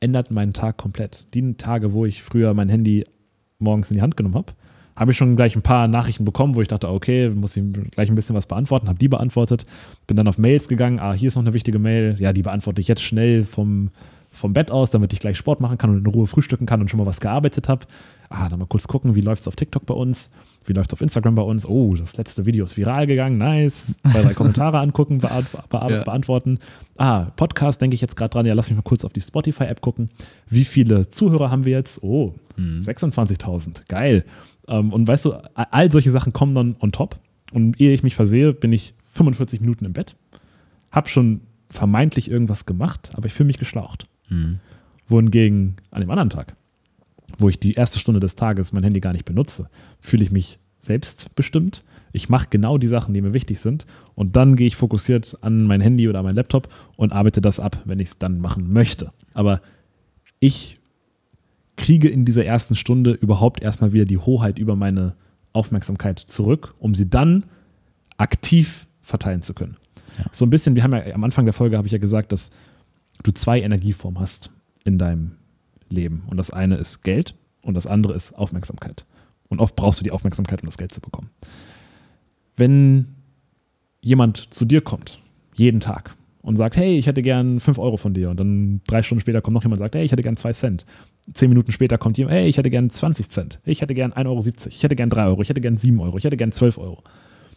ändert meinen Tag komplett. Die Tage, wo ich früher mein Handy morgens in die Hand genommen habe, habe ich schon gleich ein paar Nachrichten bekommen, wo ich dachte, okay, muss ich gleich ein bisschen was beantworten, habe die beantwortet, bin dann auf Mails gegangen, ah, hier ist noch eine wichtige Mail, ja, die beantworte ich jetzt schnell vom vom Bett aus, damit ich gleich Sport machen kann und in Ruhe frühstücken kann und schon mal was gearbeitet habe. Ah, dann mal kurz gucken, wie läuft es auf TikTok bei uns? Wie läuft es auf Instagram bei uns? Oh, das letzte Video ist viral gegangen, nice. Zwei, drei <laughs> Kommentare angucken, beant be ja. beantworten. Ah, Podcast denke ich jetzt gerade dran. Ja, lass mich mal kurz auf die Spotify-App gucken. Wie viele Zuhörer haben wir jetzt? Oh, mhm. 26.000. Geil. Ähm, und weißt du, all solche Sachen kommen dann on top. Und ehe ich mich versehe, bin ich 45 Minuten im Bett, hab schon vermeintlich irgendwas gemacht, aber ich fühle mich geschlaucht. Mhm. Wohingegen an dem anderen Tag, wo ich die erste Stunde des Tages mein Handy gar nicht benutze, fühle ich mich selbstbestimmt. Ich mache genau die Sachen, die mir wichtig sind. Und dann gehe ich fokussiert an mein Handy oder mein Laptop und arbeite das ab, wenn ich es dann machen möchte. Aber ich kriege in dieser ersten Stunde überhaupt erstmal wieder die Hoheit über meine Aufmerksamkeit zurück, um sie dann aktiv verteilen zu können. Ja. So ein bisschen, wir haben ja am Anfang der Folge, habe ich ja gesagt, dass du zwei Energieformen hast in deinem Leben. Und das eine ist Geld und das andere ist Aufmerksamkeit. Und oft brauchst du die Aufmerksamkeit, um das Geld zu bekommen. Wenn jemand zu dir kommt, jeden Tag, und sagt, hey, ich hätte gern 5 Euro von dir. Und dann drei Stunden später kommt noch jemand und sagt, hey, ich hätte gern 2 Cent. Zehn Minuten später kommt jemand, hey, ich hätte gern 20 Cent. Ich hätte gern 1,70 Euro. Ich hätte gern 3 Euro. Ich hätte gern 7 Euro. Ich hätte gern 12 Euro.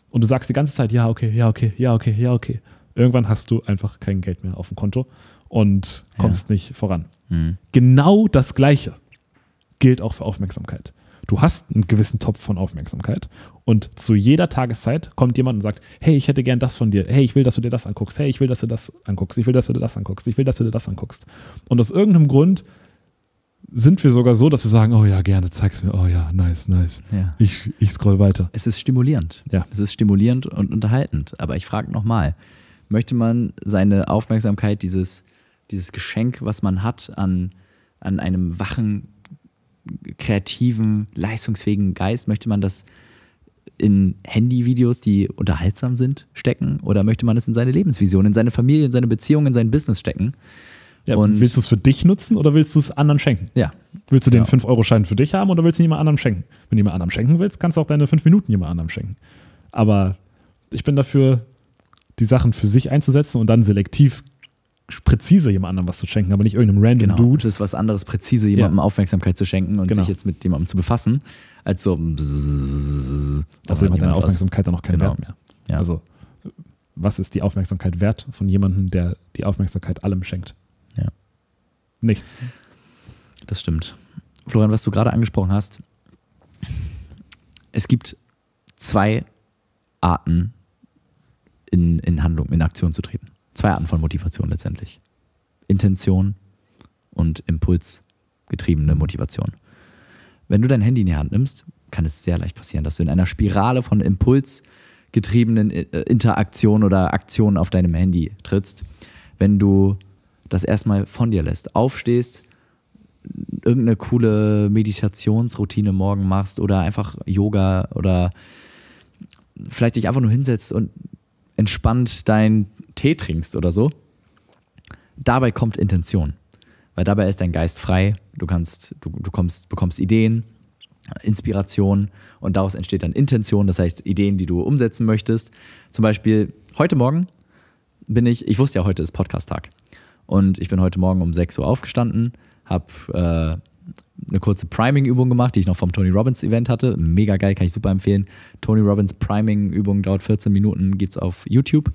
Und du sagst die ganze Zeit, ja, okay, ja, okay, ja, okay, ja, okay. Irgendwann hast du einfach kein Geld mehr auf dem Konto und kommst ja. nicht voran. Mhm. Genau das Gleiche gilt auch für Aufmerksamkeit. Du hast einen gewissen Topf von Aufmerksamkeit und zu jeder Tageszeit kommt jemand und sagt, hey, ich hätte gern das von dir. Hey, ich will, dass du dir das anguckst. Hey, ich will, dass du das anguckst. Ich will, dass du dir das anguckst. Ich will, dass du dir das anguckst. Und aus irgendeinem Grund sind wir sogar so, dass wir sagen, oh ja, gerne, zeig's mir, oh ja, nice, nice. Ja. Ich, ich scroll weiter. Es ist stimulierend. Ja. Es ist stimulierend und unterhaltend. Aber ich frage nochmal, möchte man seine Aufmerksamkeit, dieses dieses Geschenk, was man hat an, an einem wachen, kreativen, leistungsfähigen Geist, möchte man das in Handyvideos, die unterhaltsam sind, stecken? Oder möchte man es in seine Lebensvision, in seine Familie, in seine Beziehung, in sein Business stecken? Ja, und willst du es für dich nutzen oder willst du es anderen schenken? Ja. Willst du den genau. 5-Euro-Schein für dich haben oder willst du ihn jemand anderem schenken? Wenn du jemand anderem schenken willst, kannst du auch deine 5 Minuten jemand anderem schenken. Aber ich bin dafür, die Sachen für sich einzusetzen und dann selektiv präzise jemand anderem was zu schenken, aber nicht irgendeinem random genau, Dude. Es ist was anderes, präzise jemandem ja. Aufmerksamkeit zu schenken und genau. sich jetzt mit jemandem zu befassen, als so. Außerdem also hat deine Aufmerksamkeit dann auch keinen genau. Wert mehr. Ja. Also, was ist die Aufmerksamkeit wert von jemandem, der die Aufmerksamkeit allem schenkt? Ja. Nichts. Das stimmt. Florian, was du gerade angesprochen hast, es gibt zwei Arten, in, in Handlung, in Aktion zu treten zwei Arten von Motivation letztendlich. Intention und impulsgetriebene Motivation. Wenn du dein Handy in die Hand nimmst, kann es sehr leicht passieren, dass du in einer Spirale von impulsgetriebenen äh, Interaktionen oder Aktionen auf deinem Handy trittst. Wenn du das erstmal von dir lässt, aufstehst, irgendeine coole Meditationsroutine morgen machst oder einfach Yoga oder vielleicht dich einfach nur hinsetzt und entspannt dein Tee trinkst oder so, dabei kommt Intention. Weil dabei ist dein Geist frei, du kannst, du, du kommst, bekommst Ideen, Inspiration und daraus entsteht dann Intention, das heißt Ideen, die du umsetzen möchtest. Zum Beispiel heute Morgen bin ich, ich wusste ja, heute ist Podcast-Tag. Und ich bin heute Morgen um 6 Uhr aufgestanden, habe äh, eine kurze Priming-Übung gemacht, die ich noch vom Tony Robbins-Event hatte. Mega geil, kann ich super empfehlen. Tony Robbins Priming-Übung dauert 14 Minuten, es auf YouTube.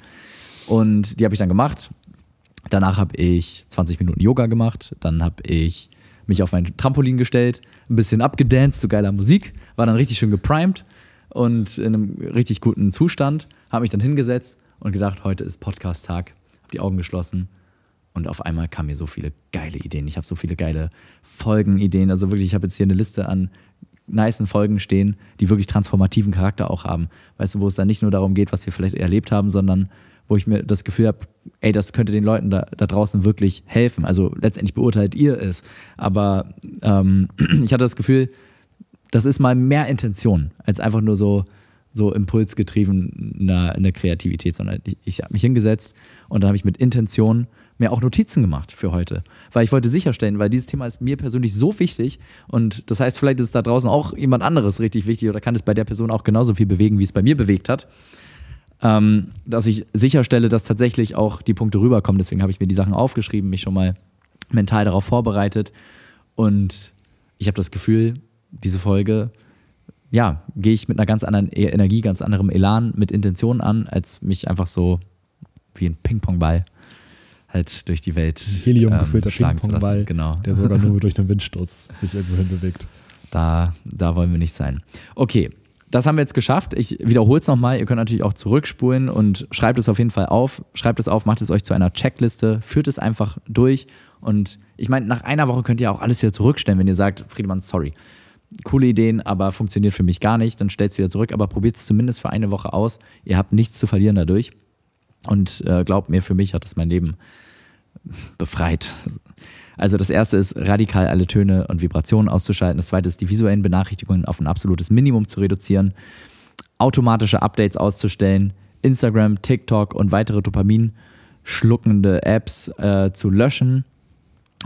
Und die habe ich dann gemacht. Danach habe ich 20 Minuten Yoga gemacht. Dann habe ich mich auf mein Trampolin gestellt, ein bisschen abgedanced zu geiler Musik, war dann richtig schön geprimed und in einem richtig guten Zustand. Habe mich dann hingesetzt und gedacht, heute ist Podcast-Tag. Habe die Augen geschlossen und auf einmal kamen mir so viele geile Ideen. Ich habe so viele geile Folgenideen. Also wirklich, ich habe jetzt hier eine Liste an nice Folgen stehen, die wirklich transformativen Charakter auch haben. Weißt du, wo es dann nicht nur darum geht, was wir vielleicht erlebt haben, sondern wo ich mir das Gefühl habe, ey, das könnte den Leuten da, da draußen wirklich helfen. Also letztendlich beurteilt ihr es. Aber ähm, <clears throat> ich hatte das Gefühl, das ist mal mehr Intention als einfach nur so, so impulsgetrieben in der, in ne der Kreativität, sondern ich, ich habe mich hingesetzt und dann habe ich mit Intention mir auch Notizen gemacht für heute, weil ich wollte sicherstellen, weil dieses Thema ist mir persönlich so wichtig und das heißt, vielleicht ist da draußen auch jemand anderes richtig wichtig oder kann es bei der Person auch genauso viel bewegen, wie es bei mir bewegt hat ähm, dass ich sicherstelle, dass tatsächlich auch die Punkte rüberkommen. Deswegen habe ich mir die Sachen aufgeschrieben, mich schon mal mental darauf vorbereitet. Und ich habe das Gefühl, diese Folge, ja, gehe ich mit einer ganz anderen e- Energie, ganz anderem Elan, mit Intentionen an, als mich einfach so wie ein Ping-Pong-Ball halt durch die Welt. Ein Helium ähm, gefüllter ähm, Ping-Pong-Ball, genau. der sogar nur <laughs> durch einen Windsturz sich irgendwo hin bewegt. Da, da wollen wir nicht sein. Okay, das haben wir jetzt geschafft. Ich wiederhole es nochmal. Ihr könnt natürlich auch zurückspulen und schreibt es auf jeden Fall auf. Schreibt es auf, macht es euch zu einer Checkliste, führt es einfach durch. Und ich meine, nach einer Woche könnt ihr auch alles wieder zurückstellen, wenn ihr sagt, Friedemann, sorry. Coole Ideen, aber funktioniert für mich gar nicht. Dann stellt es wieder zurück, aber probiert es zumindest für eine Woche aus. Ihr habt nichts zu verlieren dadurch. Und äh, glaubt mir, für mich hat das mein Leben befreit. Also das erste ist, radikal alle Töne und Vibrationen auszuschalten. Das zweite ist, die visuellen Benachrichtigungen auf ein absolutes Minimum zu reduzieren, automatische Updates auszustellen, Instagram, TikTok und weitere Dopamin-schluckende Apps äh, zu löschen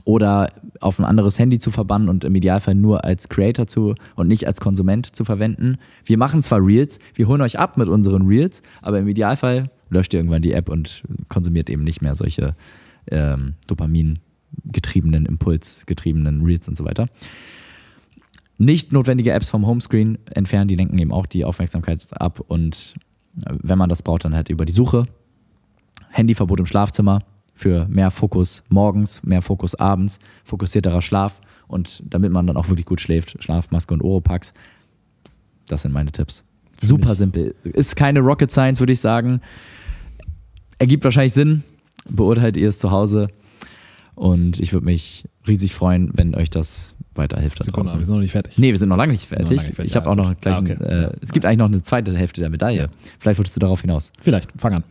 oder auf ein anderes Handy zu verbannen und im Idealfall nur als Creator zu und nicht als Konsument zu verwenden. Wir machen zwar Reels, wir holen euch ab mit unseren Reels, aber im Idealfall löscht ihr irgendwann die App und konsumiert eben nicht mehr solche ähm, Dopamin- getriebenen Impuls, getriebenen Reels und so weiter. Nicht notwendige Apps vom Homescreen entfernen, die lenken eben auch die Aufmerksamkeit ab und äh, wenn man das braucht, dann halt über die Suche. Handyverbot im Schlafzimmer für mehr Fokus morgens, mehr Fokus abends, fokussierterer Schlaf und damit man dann auch wirklich gut schläft, Schlafmaske und Oropax. Das sind meine Tipps. Für Super simpel. Ist keine Rocket Science, würde ich sagen. Ergibt wahrscheinlich Sinn. Beurteilt ihr es zu Hause. Und ich würde mich riesig freuen, wenn euch das weiterhilft. Da Sekunde, wir sind noch nicht fertig. Nee, wir sind noch lange nicht fertig. Lange nicht fertig. Ich habe auch noch gleich. Ah, okay. äh, ja. es gibt eigentlich noch eine zweite Hälfte der Medaille. Ja. Vielleicht würdest du darauf hinaus. Vielleicht, fang an.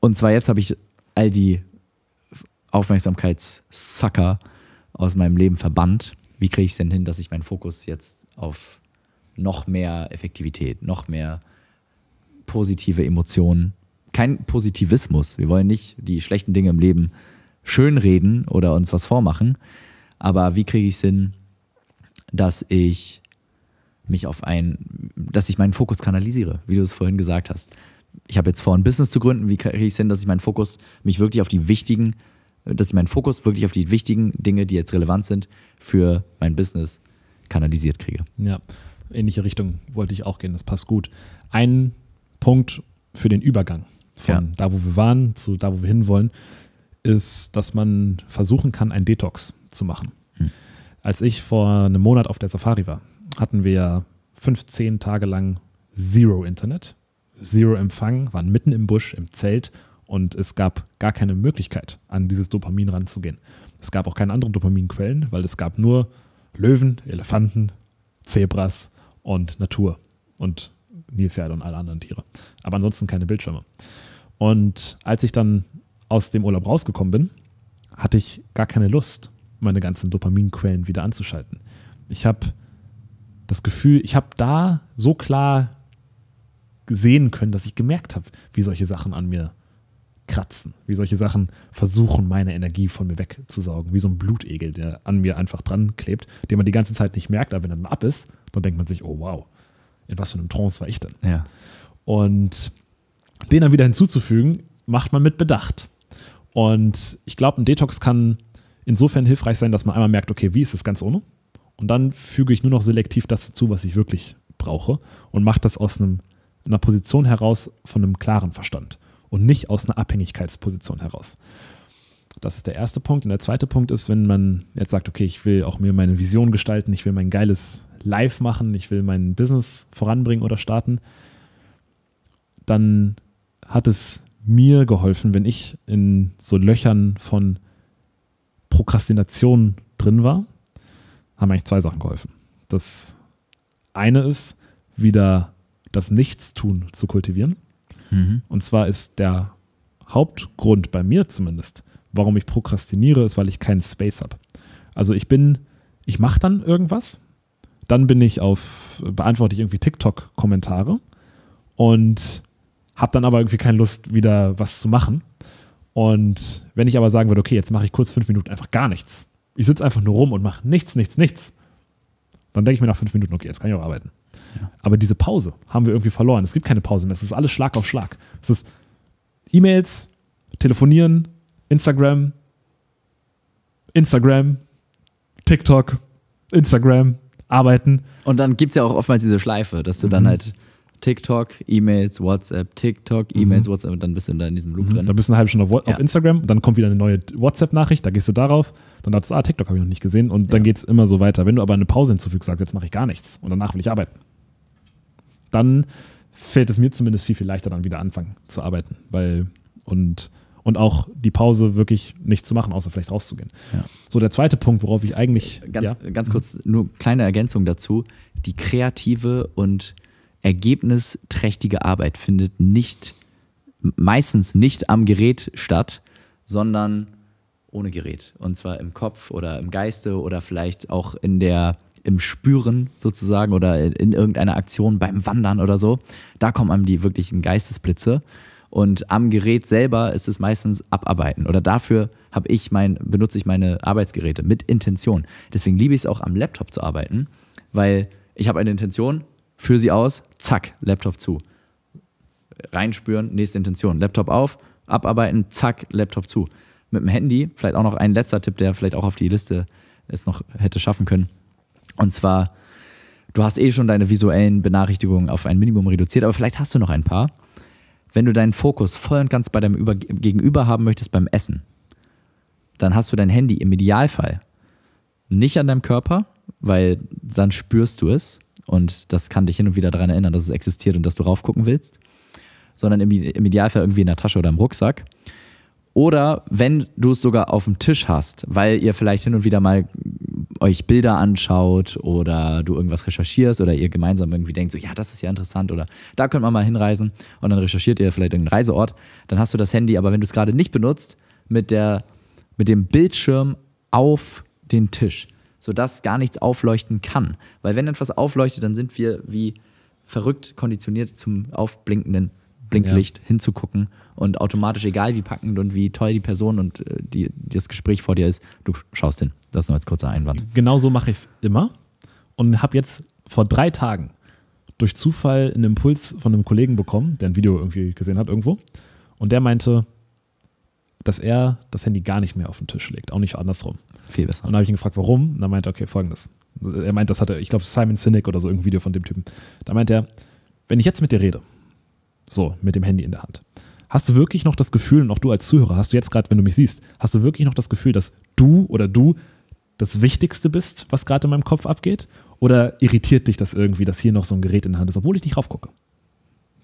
Und zwar jetzt habe ich all die Aufmerksamkeitssucker aus meinem Leben verbannt. Wie kriege ich es denn hin, dass ich meinen Fokus jetzt auf noch mehr Effektivität, noch mehr positive Emotionen, kein Positivismus. Wir wollen nicht die schlechten Dinge im Leben äh, schönreden oder uns was vormachen. Aber wie kriege ich es hin, dass ich mich auf ein, dass ich meinen Fokus kanalisiere, wie du es vorhin gesagt hast. Ich habe jetzt vor, ein Business zu gründen. Wie kriege ich es hin, dass ich meinen Fokus, mich wirklich auf die wichtigen, dass ich meinen Fokus wirklich auf die wichtigen Dinge, die jetzt relevant sind für mein Business, kanalisiert kriege? Ja, ähnliche Richtung wollte ich auch gehen. Das passt gut. Ein Punkt für den Übergang von ja. da, wo wir waren, zu da, wo wir hinwollen, ist, dass man versuchen kann, einen Detox zu machen. Hm. Als ich vor einem Monat auf der Safari war, hatten wir 15 Tage lang Zero Internet, Zero Empfang, waren mitten im Busch, im Zelt und es gab gar keine Möglichkeit, an dieses Dopamin ranzugehen. Es gab auch keine anderen Dopaminquellen, weil es gab nur Löwen, Elefanten, Zebras und Natur und Nilpferde und alle anderen Tiere. Aber ansonsten keine Bildschirme. Und als ich dann aus dem Urlaub rausgekommen bin, hatte ich gar keine Lust, meine ganzen Dopaminquellen wieder anzuschalten. Ich habe das Gefühl, ich habe da so klar sehen können, dass ich gemerkt habe, wie solche Sachen an mir kratzen, wie solche Sachen versuchen, meine Energie von mir wegzusaugen, wie so ein Blutegel, der an mir einfach dran klebt, den man die ganze Zeit nicht merkt, aber wenn er dann ab ist, dann denkt man sich, oh wow, in was für einem Trance war ich denn? Ja. Und den dann wieder hinzuzufügen, macht man mit Bedacht. Und ich glaube, ein Detox kann insofern hilfreich sein, dass man einmal merkt, okay, wie ist es ganz ohne? Und dann füge ich nur noch selektiv das dazu, was ich wirklich brauche und mache das aus einem, einer Position heraus von einem klaren Verstand und nicht aus einer Abhängigkeitsposition heraus. Das ist der erste Punkt. Und der zweite Punkt ist, wenn man jetzt sagt, okay, ich will auch mir meine Vision gestalten, ich will mein geiles Live machen, ich will mein Business voranbringen oder starten, dann hat es mir geholfen, wenn ich in so Löchern von Prokrastination drin war, haben eigentlich zwei Sachen geholfen. Das eine ist, wieder das Nichtstun zu kultivieren. Mhm. Und zwar ist der Hauptgrund bei mir zumindest, warum ich prokrastiniere, ist, weil ich keinen Space habe. Also ich bin, ich mache dann irgendwas, dann bin ich auf, beantworte ich irgendwie TikTok-Kommentare und habe dann aber irgendwie keine Lust, wieder was zu machen. Und wenn ich aber sagen würde, okay, jetzt mache ich kurz fünf Minuten einfach gar nichts. Ich sitze einfach nur rum und mache nichts, nichts, nichts. Dann denke ich mir nach fünf Minuten, okay, jetzt kann ich auch arbeiten. Ja. Aber diese Pause haben wir irgendwie verloren. Es gibt keine Pause mehr. Es ist alles Schlag auf Schlag. Es ist E-Mails, Telefonieren, Instagram, Instagram, TikTok, Instagram, arbeiten. Und dann gibt es ja auch oftmals diese Schleife, dass du mhm. dann halt TikTok, E-Mails, WhatsApp, TikTok, mhm. E-Mails, mhm. WhatsApp und dann bist du da in diesem Loop mhm. drin. Dann bist du eine halbe Stunde auf, ja. Instagram, dann kommt wieder eine neue WhatsApp-Nachricht, da gehst du darauf, dann dachtest du, ah, TikTok habe ich noch nicht gesehen und dann geht es immer so weiter. Wenn du aber eine Pause hinzufügst, sagst, jetzt mache ich gar nichts und danach will ich arbeiten, dann fällt es mir zumindest viel, viel leichter, dann wieder anfangen zu arbeiten. Weil, und, und auch die Pause wirklich nicht zu machen, außer vielleicht rauszugehen. Ja. So, der zweite Punkt, worauf ich eigentlich. Äh, ganz, ganz kurz, nur kleine Ergänzung dazu. Die kreative und ergebnisträchtige Arbeit findet nicht, meistens nicht am Gerät statt, sondern ohne Gerät. Und zwar im Kopf oder im Geiste oder vielleicht auch in der, im Spüren sozusagen oder in, irgendeiner Aktion beim Wandern oder so. Da kommen einem die wirklichen Geistesblitze. Und am Gerät selber ist es meistens Abarbeiten. Oder dafür habe ich mein, benutze ich meine Arbeitsgeräte mit Intention. Deswegen liebe ich es auch am Laptop zu arbeiten, weil ich habe eine Intention, führe sie aus, zack, Laptop zu. Reinspüren, nächste Intention. Laptop auf, abarbeiten, zack, Laptop zu. Mit dem Handy, vielleicht auch noch ein letzter Tipp, der vielleicht auch auf die Liste es noch hätte schaffen können. Und zwar, du hast eh schon deine visuellen Benachrichtigungen auf ein Minimum reduziert, aber vielleicht hast du noch ein paar. Wenn du deinen Fokus voll und ganz bei deinem Über Gegenüber haben möchtest beim Essen, dann hast du dein Handy im Idealfall nicht an deinem Körper, weil dann spürst du es, und das kann dich hin und wieder daran erinnern, dass es existiert und dass du raufgucken willst. Sondern im, im Idealfall irgendwie in der Tasche oder im Rucksack. Oder wenn du es sogar auf dem Tisch hast, weil ihr vielleicht hin und wieder mal euch Bilder anschaut oder du irgendwas recherchierst oder ihr gemeinsam irgendwie denkt, so ja, das ist ja interessant oder da könnte man mal hinreisen und dann recherchiert ihr vielleicht irgendeinen Reiseort, dann hast du das Handy, aber wenn du es gerade nicht benutzt, mit, der, mit dem Bildschirm auf den Tisch sodass gar nichts aufleuchten kann. Weil wenn etwas aufleuchtet, dann sind wir wie verrückt konditioniert zum aufblinkenden Blinklicht ja. hinzugucken und automatisch, egal wie packend und wie toll die Person und äh, die, das Gespräch vor dir ist, du schaust hin. Das nur als kurzer Einwand. Genau so mache ich es immer und habe jetzt vor drei Tagen durch Zufall einen Impuls von einem Kollegen bekommen, der ein Video irgendwie gesehen hat irgendwo und der meinte, dass er das Handy gar nicht mehr auf den Tisch legt, auch nicht andersrum. Viel besser. Und dann habe ich ihn gefragt, warum? Und dann meinte er, okay, folgendes. Er meint, das hatte, ich glaube, Simon Sinek oder so, irgendein Video von dem Typen. Da meint er, wenn ich jetzt mit dir rede, so, mit dem Handy in der Hand, hast du wirklich noch das Gefühl, und auch du als Zuhörer, hast du jetzt gerade, wenn du mich siehst, hast du wirklich noch das Gefühl, dass du oder du das Wichtigste bist, was gerade in meinem Kopf abgeht? Oder irritiert dich das irgendwie, dass hier noch so ein Gerät in der Hand ist, obwohl ich nicht raufgucke?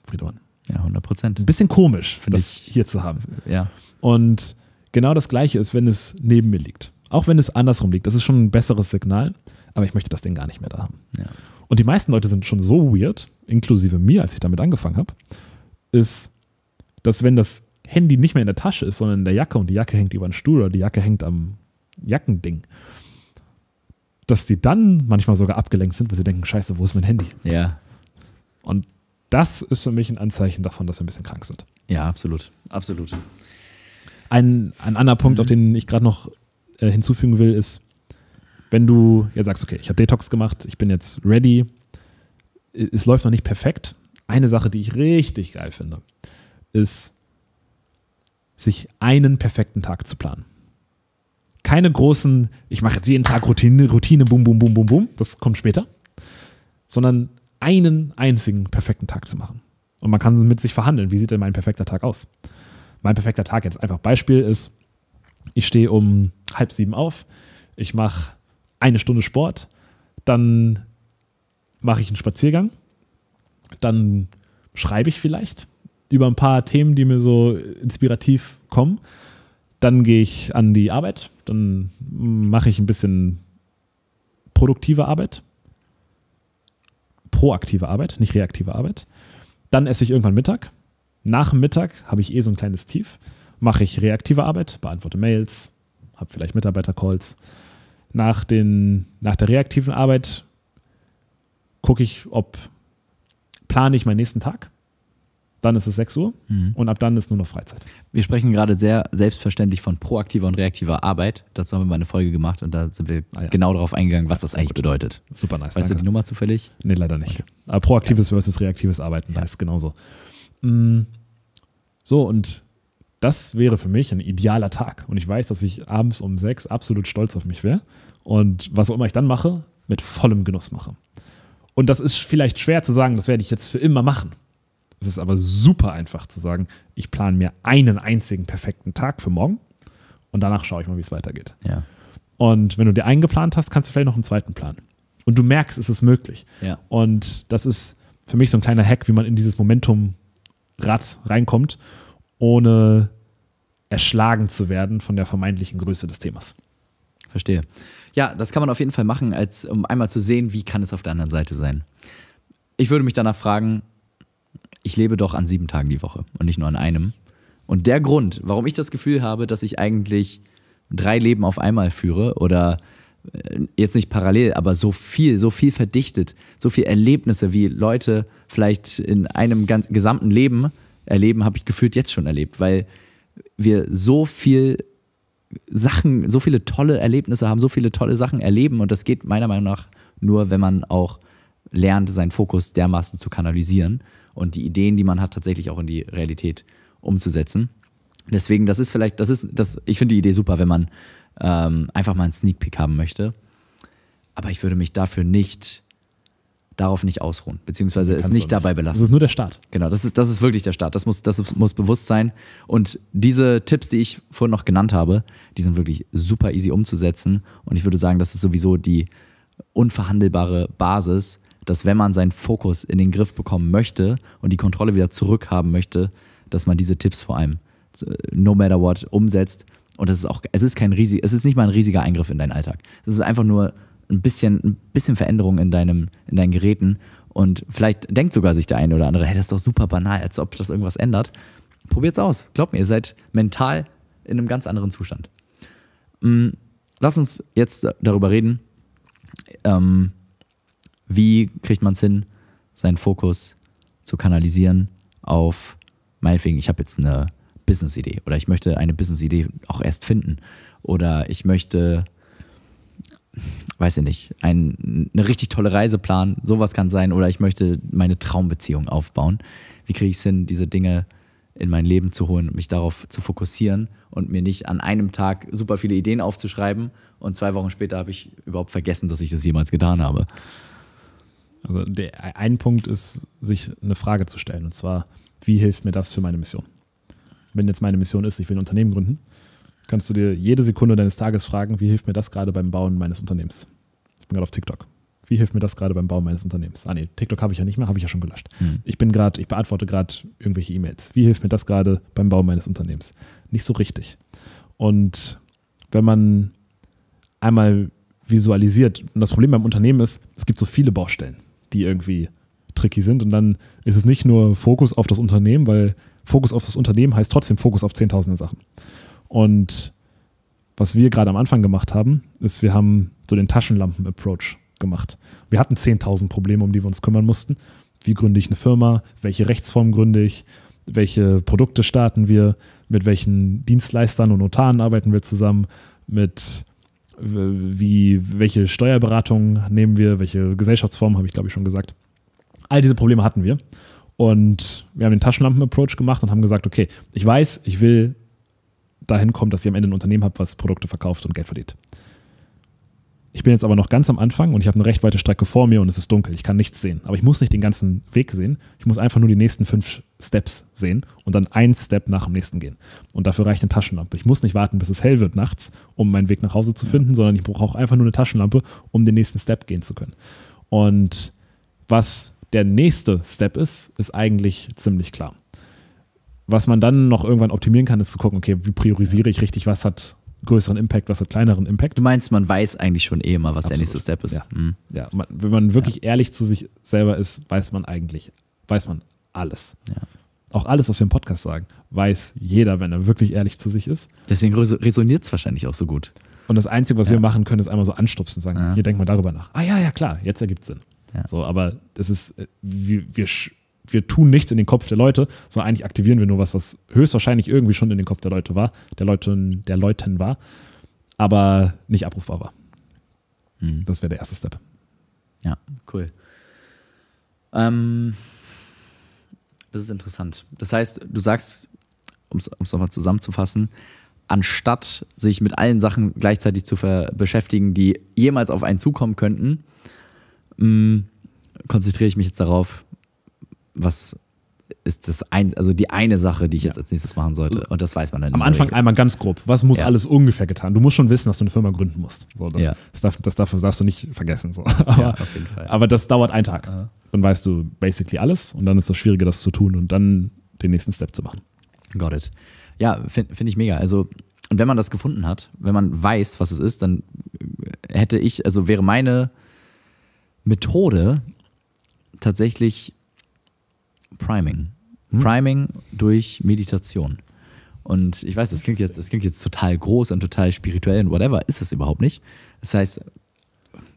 Friedemann. Ja, 100 Prozent. Ein bisschen komisch, finde ich, hier zu haben. Ja. Und genau das Gleiche ist, wenn es neben mir liegt. Auch wenn es andersrum liegt. Das ist schon ein besseres Signal, aber ich möchte das Ding gar nicht mehr da haben. Ja. Und die meisten Leute sind schon so weird, inklusive mir, als ich damit angefangen habe, ist, dass wenn das Handy nicht mehr in der Tasche ist, sondern in der Jacke und die Jacke hängt über den Stuhl oder die Jacke hängt am Jackending, dass die dann manchmal sogar abgelenkt sind, weil sie denken, scheiße, wo ist mein Handy? Ja. Und das ist für mich ein Anzeichen davon, dass wir ein bisschen krank sind. Ja, absolut. Absolut. Ein, ein anderer Punkt, mhm. auf den ich gerade noch äh, hinzufügen will, ist, wenn du jetzt sagst, okay, ich habe Detox gemacht, ich bin jetzt ready, es läuft noch nicht perfekt. Eine Sache, die ich richtig geil finde, ist, sich einen perfekten Tag zu planen. Keine großen, ich mache jetzt jeden Tag Routine, Routine, bum, bum, bum, bum, bum, das kommt später, sondern einen einzigen perfekten Tag zu machen. Und man kann mit sich verhandeln, wie sieht denn mein perfekter Tag aus? mein perfekter Tag jetzt einfach Beispiel ist, ich stehe um halb sieben auf, ich mache eine Stunde Sport, dann mache ich einen Spaziergang, dann schreibe ich vielleicht über ein paar Themen, die mir so inspirativ kommen. Dann gehe ich an die Arbeit, dann mache ich ein bisschen produktive Arbeit, proaktive Arbeit, nicht reaktive Arbeit. Dann esse ich irgendwann Mittag, nach dem Mittag habe ich eh so ein kleines Tief, mache ich reaktive Arbeit, beantworte Mails, habe vielleicht Mitarbeitercalls. Nach, nach der reaktiven Arbeit gucke ich, ob plane ich meinen nächsten Tag. Dann ist es 6 Uhr mhm. und ab dann ist nur noch Freizeit. Wir sprechen gerade sehr selbstverständlich von proaktiver und reaktiver Arbeit. Dazu haben wir mal eine Folge gemacht und da sind wir ah, ja. genau darauf eingegangen, was ja, das eigentlich gut. bedeutet. Super nice. Weißt danke. du die Nummer zufällig? Nee, leider nicht. Okay. proaktives ja. versus reaktives Arbeiten, ja. nice, genauso. Mm, so, und das wäre für mich ein idealer Tag. Und ich weiß, dass ich abends um sechs absolut stolz auf mich wäre. Und was auch immer ich dann mache, mit vollem Genuss mache. Und das ist vielleicht schwer zu sagen, das werde ich jetzt für immer machen. Es ist aber super einfach zu sagen, ich plane mir einen einzigen perfekten Tag für morgen und danach schaue ich mal, wie es weitergeht. Ja. Und wenn du dir einen geplant hast, kannst du vielleicht noch einen zweiten planen. Und du merkst, es ist möglich. Ja. Und das ist für mich so ein kleiner Hack, wie man in dieses Momentum Rad reinkommt, ohne erschlagen zu werden von der vermeintlichen Größe des Themas. Verstehe. Ja, das kann man auf jeden Fall machen, als, um einmal zu sehen, wie kann es auf der anderen Seite sein. Ich würde mich danach fragen, ich lebe doch an sieben Tagen die Woche und nicht nur an einem. Und der Grund, warum ich das Gefühl habe, dass ich eigentlich drei Leben auf einmal führe oder äh, jetzt nicht parallel, aber so viel, so viel verdichtet, so viel Erlebnisse wie Leute vielleicht in einem ganz, gesamten Leben erleben, habe ich gefühlt jetzt schon erlebt, weil wir so viel Sachen, so viele tolle Erlebnisse haben, so viele tolle Sachen erleben und das geht meiner Meinung nach nur, wenn man auch lernt, seinen Fokus dermaßen zu kanalisieren und die Ideen, die man hat, tatsächlich auch in die Realität umzusetzen. Deswegen, das ist vielleicht, das ist, das, ich finde die Idee super, wenn man ähm, einfach mal einen Sneak Peek haben möchte. Aber ich würde mich dafür nicht darauf nicht ausruhen, beziehungsweise es nicht dabei belassen. Das ist nur der Start. Genau, das ist, das ist wirklich der Start. Das muss, das muss bewusst sein. Und diese Tipps, die ich vorhin noch genannt habe, die sind wirklich super easy umzusetzen. Und ich würde sagen, das ist sowieso die unverhandelbare Basis, dass wenn man seinen Fokus in den Griff bekommen möchte und die Kontrolle wieder zurückhaben möchte, dass man diese Tipps vor allem äh, no matter what umsetzt. Und das ist auch, es ist kein riesig, es ist nicht mal ein riesiger Eingriff in deinen Alltag. Es ist einfach nur ein bisschen, ein bisschen Veränderung in, deinem, in deinen Geräten. Und vielleicht denkt sogar sich der eine oder andere, hey, das ist doch super banal, als ob das irgendwas ändert. Probiert's aus. Glaubt mir, ihr seid mental in einem ganz anderen Zustand. Mm, lass uns jetzt darüber reden, ähm, wie kriegt man es hin, seinen Fokus zu kanalisieren auf, meinetwegen, ich habe jetzt eine Business-Idee oder ich möchte eine Business-Idee auch erst finden oder ich möchte weiß ich nicht, ein, eine richtig tolle Reise planen, sowas kann sein, oder ich möchte meine Traumbeziehung aufbauen. Wie kriege ich es hin, diese Dinge in mein Leben zu holen und mich darauf zu fokussieren und mir nicht an einem Tag super viele Ideen aufzuschreiben und zwei Wochen später habe ich überhaupt vergessen, dass ich das jemals getan habe. Also der, ein Punkt ist, sich eine Frage zu stellen und zwar, wie hilft mir das für meine Mission? Wenn jetzt meine Mission ist, ich will ein Unternehmen gründen, kannst du dir jede Sekunde deines Tages fragen, wie hilft mir das gerade beim Bauen meines Unternehmens? Ich bin gerade auf TikTok. Wie hilft mir das gerade beim Bauen meines Unternehmens? Ah nee, TikTok habe ich ja nicht mehr, habe ich ja schon gelöscht. Mhm. Ich bin gerade, ich beantworte gerade irgendwelche E-Mails. Wie hilft mir das gerade beim Bauen meines Unternehmens? Nicht so richtig. Und wenn man einmal visualisiert, und das Problem beim Unternehmen ist, es gibt so viele Baustellen, die irgendwie tricky sind. Und dann ist es nicht nur Fokus auf das Unternehmen, weil Fokus auf das Unternehmen heißt trotzdem Fokus auf zehntausende Sachen. Und was wir gerade am Anfang gemacht haben, ist, wir haben so den Taschenlampen-Approach gemacht. Wir hatten 10.000 Probleme, um die wir uns kümmern mussten. Wie gründe ich eine Firma? Welche Rechtsform gründe ich? Welche Produkte starten wir? Mit welchen Dienstleistern und Notaren arbeiten wir zusammen? Mit wie, welche Steuerberatung nehmen wir? Welche Gesellschaftsform habe ich, glaube ich, schon gesagt. All diese Probleme hatten wir. Und wir haben den Taschenlampen-Approach gemacht und haben gesagt, okay, ich weiß, ich will dahin kommt, dass ihr am Ende ein Unternehmen habt, was Produkte verkauft und Geld verdient. Ich bin jetzt aber noch ganz am Anfang und ich habe eine recht weite Strecke vor mir und es ist dunkel. Ich kann nichts sehen. Aber ich muss nicht den ganzen Weg sehen. Ich muss einfach nur die nächsten fünf Steps sehen und dann einen Step nach dem nächsten gehen. Und dafür reicht eine Taschenlampe. Ich muss nicht warten, bis es hell wird nachts, um meinen Weg nach Hause zu finden, ja. sondern ich brauche einfach nur eine Taschenlampe, um den nächsten Step gehen zu können. Und was der nächste Step ist, ist eigentlich ziemlich klar was man dann noch irgendwann optimieren kann, ist zu gucken, okay, wie priorisiere ich richtig, was hat größeren Impact, was hat kleineren Impact. Du meinst, man weiß eigentlich schon eh immer, was Absolut. der nächste Step ist. Ja, mhm. ja. Man, wenn man wirklich ja. ehrlich zu sich selber ist, weiß man eigentlich, weiß man alles. Ja. Auch alles, was wir im Podcast sagen, weiß jeder, wenn er wirklich ehrlich zu sich ist. Deswegen resoniert es wahrscheinlich auch so gut. Und das Einzige, was wir machen können, ist einmal so anstupsen und sagen, hier denkt man darüber nach. Ah ja, ja, klar, jetzt ergibt es Sinn. So, aber das ist, äh, wir, wir, wir tun nichts in den Kopf der Leute, sondern eigentlich aktivieren wir nur was, was höchstwahrscheinlich irgendwie schon in den Kopf der Leute war, der Leuten, der Leuten war, aber nicht abrufbar war. Mhm. Das wäre der erste Step. Ja, cool. Ähm, das ist interessant. Das heißt, du sagst, um es nochmal zusammenzufassen, anstatt sich mit allen Sachen gleichzeitig zu beschäftigen, die jemals auf einen zukommen könnten, mm, konzentriere ich mich jetzt darauf, was ist das ein, also die eine Sache, die ich jetzt ja. als nächstes machen sollte. Und das weiß man dann. Am Anfang Regel. einmal ganz grob. Was muss ja. alles ungefähr getan? Du musst schon wissen, dass du eine Firma gründen musst. So, das, ja. das, darf, das, darf, das darfst du nicht vergessen. So. Aber, aber, das dauert einen Tag. Dann weißt du basically alles und dann ist das Schwierige, das zu tun und dann den nächsten Step zu machen. Got it. Ja, finde find ich mega. Also, und wenn man das gefunden hat, wenn man weiß, was es ist, dann hätte ich, also wäre meine Methode tatsächlich Priming. Hm? Priming durch Meditation. Und ich weiß, das klingt, jetzt, das klingt jetzt total groß und total spirituell und whatever, ist es überhaupt nicht. Das heißt,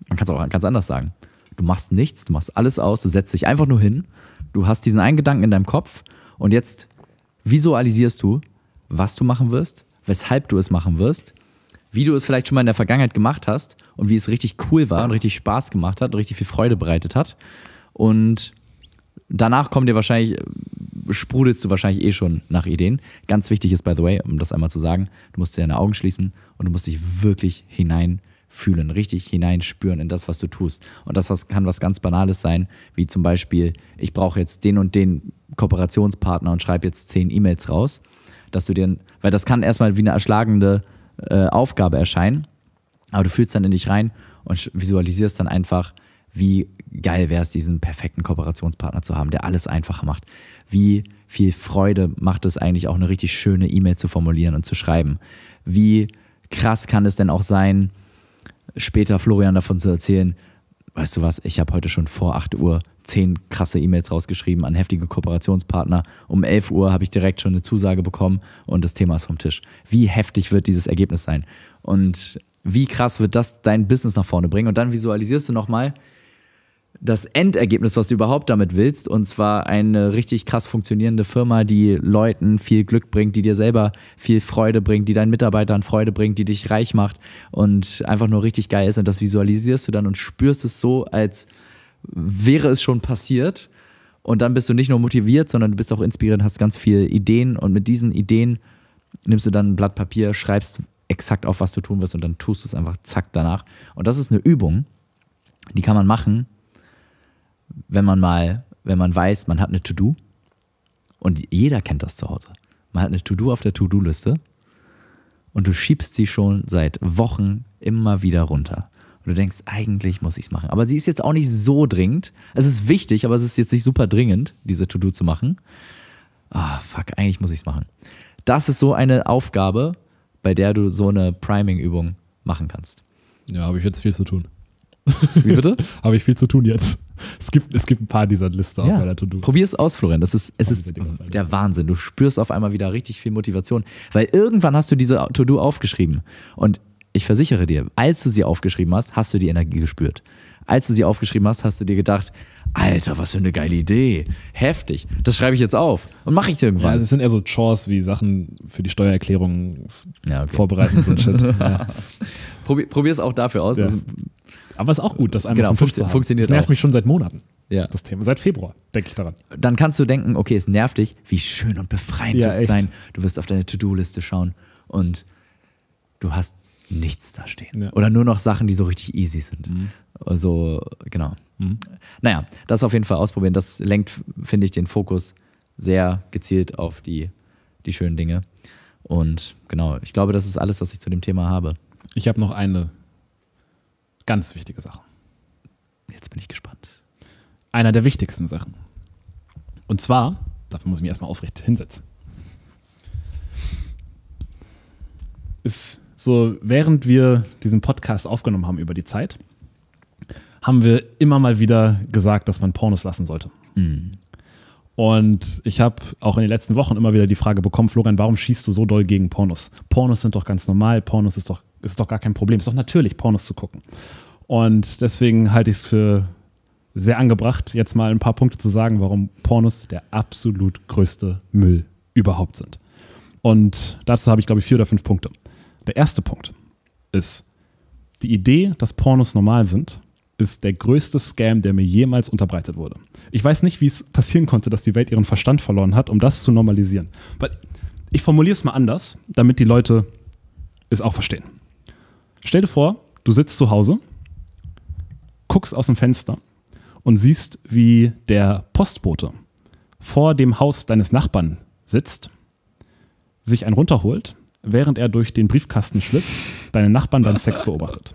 man kann es auch ganz anders sagen. Du machst nichts, du machst alles aus, du setzt dich einfach nur hin, du hast diesen einen Gedanken in deinem Kopf und jetzt visualisierst du, was du machen wirst, weshalb du es machen wirst, wie du es vielleicht schon mal in der Vergangenheit gemacht hast und wie es richtig cool war und richtig Spaß gemacht hat und richtig viel Freude bereitet hat. Und danach kommen dir wahrscheinlich, sprudelst du wahrscheinlich eh schon nach Ideen. Ganz wichtig ist, by the way, um das einmal zu sagen, du musst deine Augen schließen und du musst dich wirklich hineinfühlen, richtig hineinspüren in das, was du tust. Und das was, kann was ganz Banales sein, wie zum Beispiel, ich brauche jetzt den und den Kooperationspartner und schreibe jetzt zehn E-Mails raus, dass du dir, weil das kann erstmal wie eine erschlagende äh, Aufgabe erscheinen, aber du fühlst dann in dich rein und visualisierst dann einfach, wie geil wäre es, diesen perfekten Kooperationspartner zu haben, der alles einfacher macht. Wie viel Freude macht es eigentlich auch eine richtig schöne E-Mail zu formulieren und zu schreiben. Wie krass kann es denn auch sein, später Florian davon zu erzählen, weißt du was, ich habe heute schon vor 8 Uhr 10 krasse E-Mails rausgeschrieben an heftige Kooperationspartner. Um 11 Uhr habe ich direkt schon eine Zusage bekommen und das Thema ist vom Tisch. Wie heftig wird dieses Ergebnis sein? Und wie krass wird das dein Business nach vorne bringen? Und dann visualisierst du nochmal, mal das Endergebnis, was du überhaupt damit willst, und zwar eine richtig krass funktionierende Firma, die Leuten viel Glück bringt, die dir selber viel Freude bringt, die deinen Mitarbeitern Freude bringt, die dich reich macht und einfach nur richtig geil ist. Und das visualisierst du dann und spürst es so, als wäre es schon passiert. Und dann bist du nicht nur motiviert, sondern du bist auch inspiriert, hast ganz viele Ideen und mit diesen Ideen nimmst du dann ein Blatt Papier, schreibst exakt auf, was du tun wirst und dann tust du es einfach zack danach. Und das ist eine Übung, die kann man machen wenn man mal, wenn man weiß, man hat eine To-Do und jeder kennt das zu Hause. Man hat eine To-Do auf der To-Do-Liste und du schiebst sie schon seit Wochen immer wieder runter. Und du denkst, eigentlich muss ich es machen. Aber sie ist jetzt auch nicht so dringend. Es ist wichtig, aber es ist jetzt nicht super dringend, diese To-Do zu machen. Ah, oh, fuck, eigentlich muss ich es machen. Das ist so eine Aufgabe, bei der du so eine Priming-Übung machen kannst. Ja, habe ich jetzt viel zu tun. Wie bitte? <laughs> habe ich viel zu tun jetzt es, gibt, es gibt ein paar dieser Liste ja. auf meiner To-Do. Probier es aus, Florian. Das ist, es ist der Wahnsinn. Du spürst auf einmal wieder richtig viel Motivation, weil irgendwann hast du diese To-Do aufgeschrieben. Und ich versichere dir, als du sie aufgeschrieben hast, hast du die Energie gespürt. Als du sie aufgeschrieben hast, hast du dir gedacht, Alter, was für eine geile Idee. Heftig. Das schreibe ich jetzt auf und mache ich dir irgendwann. Ja, es sind eher so Chores wie Sachen für die Steuererklärung ja, okay. vorbereiten und so Shit. <laughs> Ja. Probier es auch dafür aus. Ja. Also, aber ist auch gut, das einmal genau, von fünf funktio zu haben. funktioniert Das nervt auch. mich schon seit Monaten. Ja. Das Thema, seit Februar denke ich daran. Dann kannst du denken, okay, es nervt dich, wie schön und befreiend ja, wird es sein. Du wirst auf deine To-Do-Liste schauen und du hast nichts da stehen. Ja. Oder nur noch Sachen, die so richtig easy sind. Mhm. Also, genau. Mhm. Naja, das auf jeden Fall ausprobieren. Das lenkt, finde ich, den Fokus sehr gezielt auf die, die schönen Dinge. Und genau, ich glaube, das ist alles, was ich zu dem Thema habe. Ich habe noch eine Ganz wichtige Sache. Jetzt bin ich gespannt. Einer der wichtigsten Sachen. Und zwar, dafür muss ich mich erstmal aufrecht hinsetzen. Ist so, während wir diesen Podcast aufgenommen haben über die Zeit, haben wir immer mal wieder gesagt, dass man Pornos lassen sollte. Mhm. Und ich habe auch in den letzten Wochen immer wieder die Frage bekommen, Florian, warum schießt du so doll gegen Pornos? Pornos sind doch ganz normal, Pornos ist doch ist doch gar kein Problem. Ist doch natürlich, Pornos zu gucken. Und deswegen halte ich es für sehr angebracht, jetzt mal ein paar Punkte zu sagen, warum Pornos der absolut größte Müll überhaupt sind. Und dazu habe ich, glaube ich, vier oder fünf Punkte. Der erste Punkt ist, die Idee, dass Pornos normal sind, ist der größte Scam, der mir jemals unterbreitet wurde. Ich weiß nicht, wie es passieren konnte, dass die Welt ihren Verstand verloren hat, um das zu normalisieren. Weil ich formuliere es mal anders, damit die Leute es auch verstehen. Stell dir vor, du sitzt zu Hause, guckst aus dem Fenster und siehst, wie der Postbote vor dem Haus deines Nachbarn sitzt, sich einen runterholt, während er durch den Briefkastenschlitz deinen Nachbarn beim Sex beobachtet.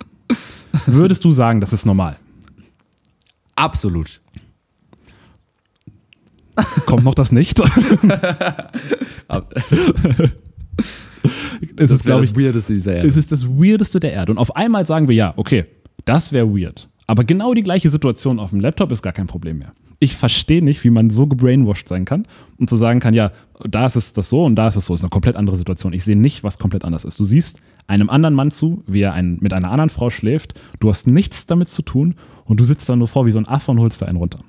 Würdest du sagen, das ist normal? Absolut. Kommt noch das nicht? <laughs> <laughs> es das ist, glaube ich, das weirdeste dieser Erde. Es ist das weirdeste der Erde. Und auf einmal sagen wir, ja, okay, das wäre weird. Aber genau die gleiche Situation auf dem Laptop ist gar kein Problem mehr. Ich verstehe nicht, wie man so gebrainwashed sein kann und zu sagen kann, ja, da ist es das so und da ist es so. Das ist eine komplett andere Situation. Ich sehe nicht, was komplett anders ist. Du siehst einem anderen Mann zu, wie er ein, mit einer anderen Frau schläft. Du hast nichts damit zu tun und du sitzt da nur vor wie so ein Affe und holst da einen runter.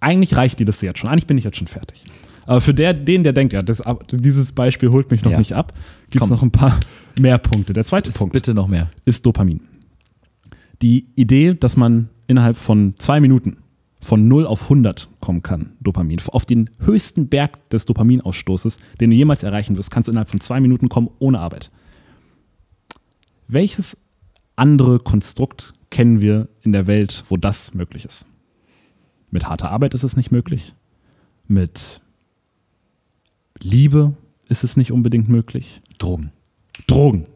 Eigentlich reicht dir das jetzt schon. Eigentlich bin ich jetzt schon fertig. Aber für der, den, der denkt, ja, das, dieses Beispiel holt mich noch ja. nicht ab, gibt es noch ein paar mehr Punkte. Der zweite Punkt bitte noch mehr. ist Dopamin. Die Idee, dass man innerhalb von zwei Minuten von 0 auf 100 kommen kann, Dopamin. Auf den höchsten Berg des Dopaminausstoßes, den du jemals erreichen wirst, kannst du innerhalb von zwei Minuten kommen, ohne Arbeit. Welches andere Konstrukt kennen wir in der Welt, wo das möglich ist? Mit harter Arbeit ist es nicht möglich. Mit Liebe ist es nicht unbedingt möglich. Drogen. Drogen.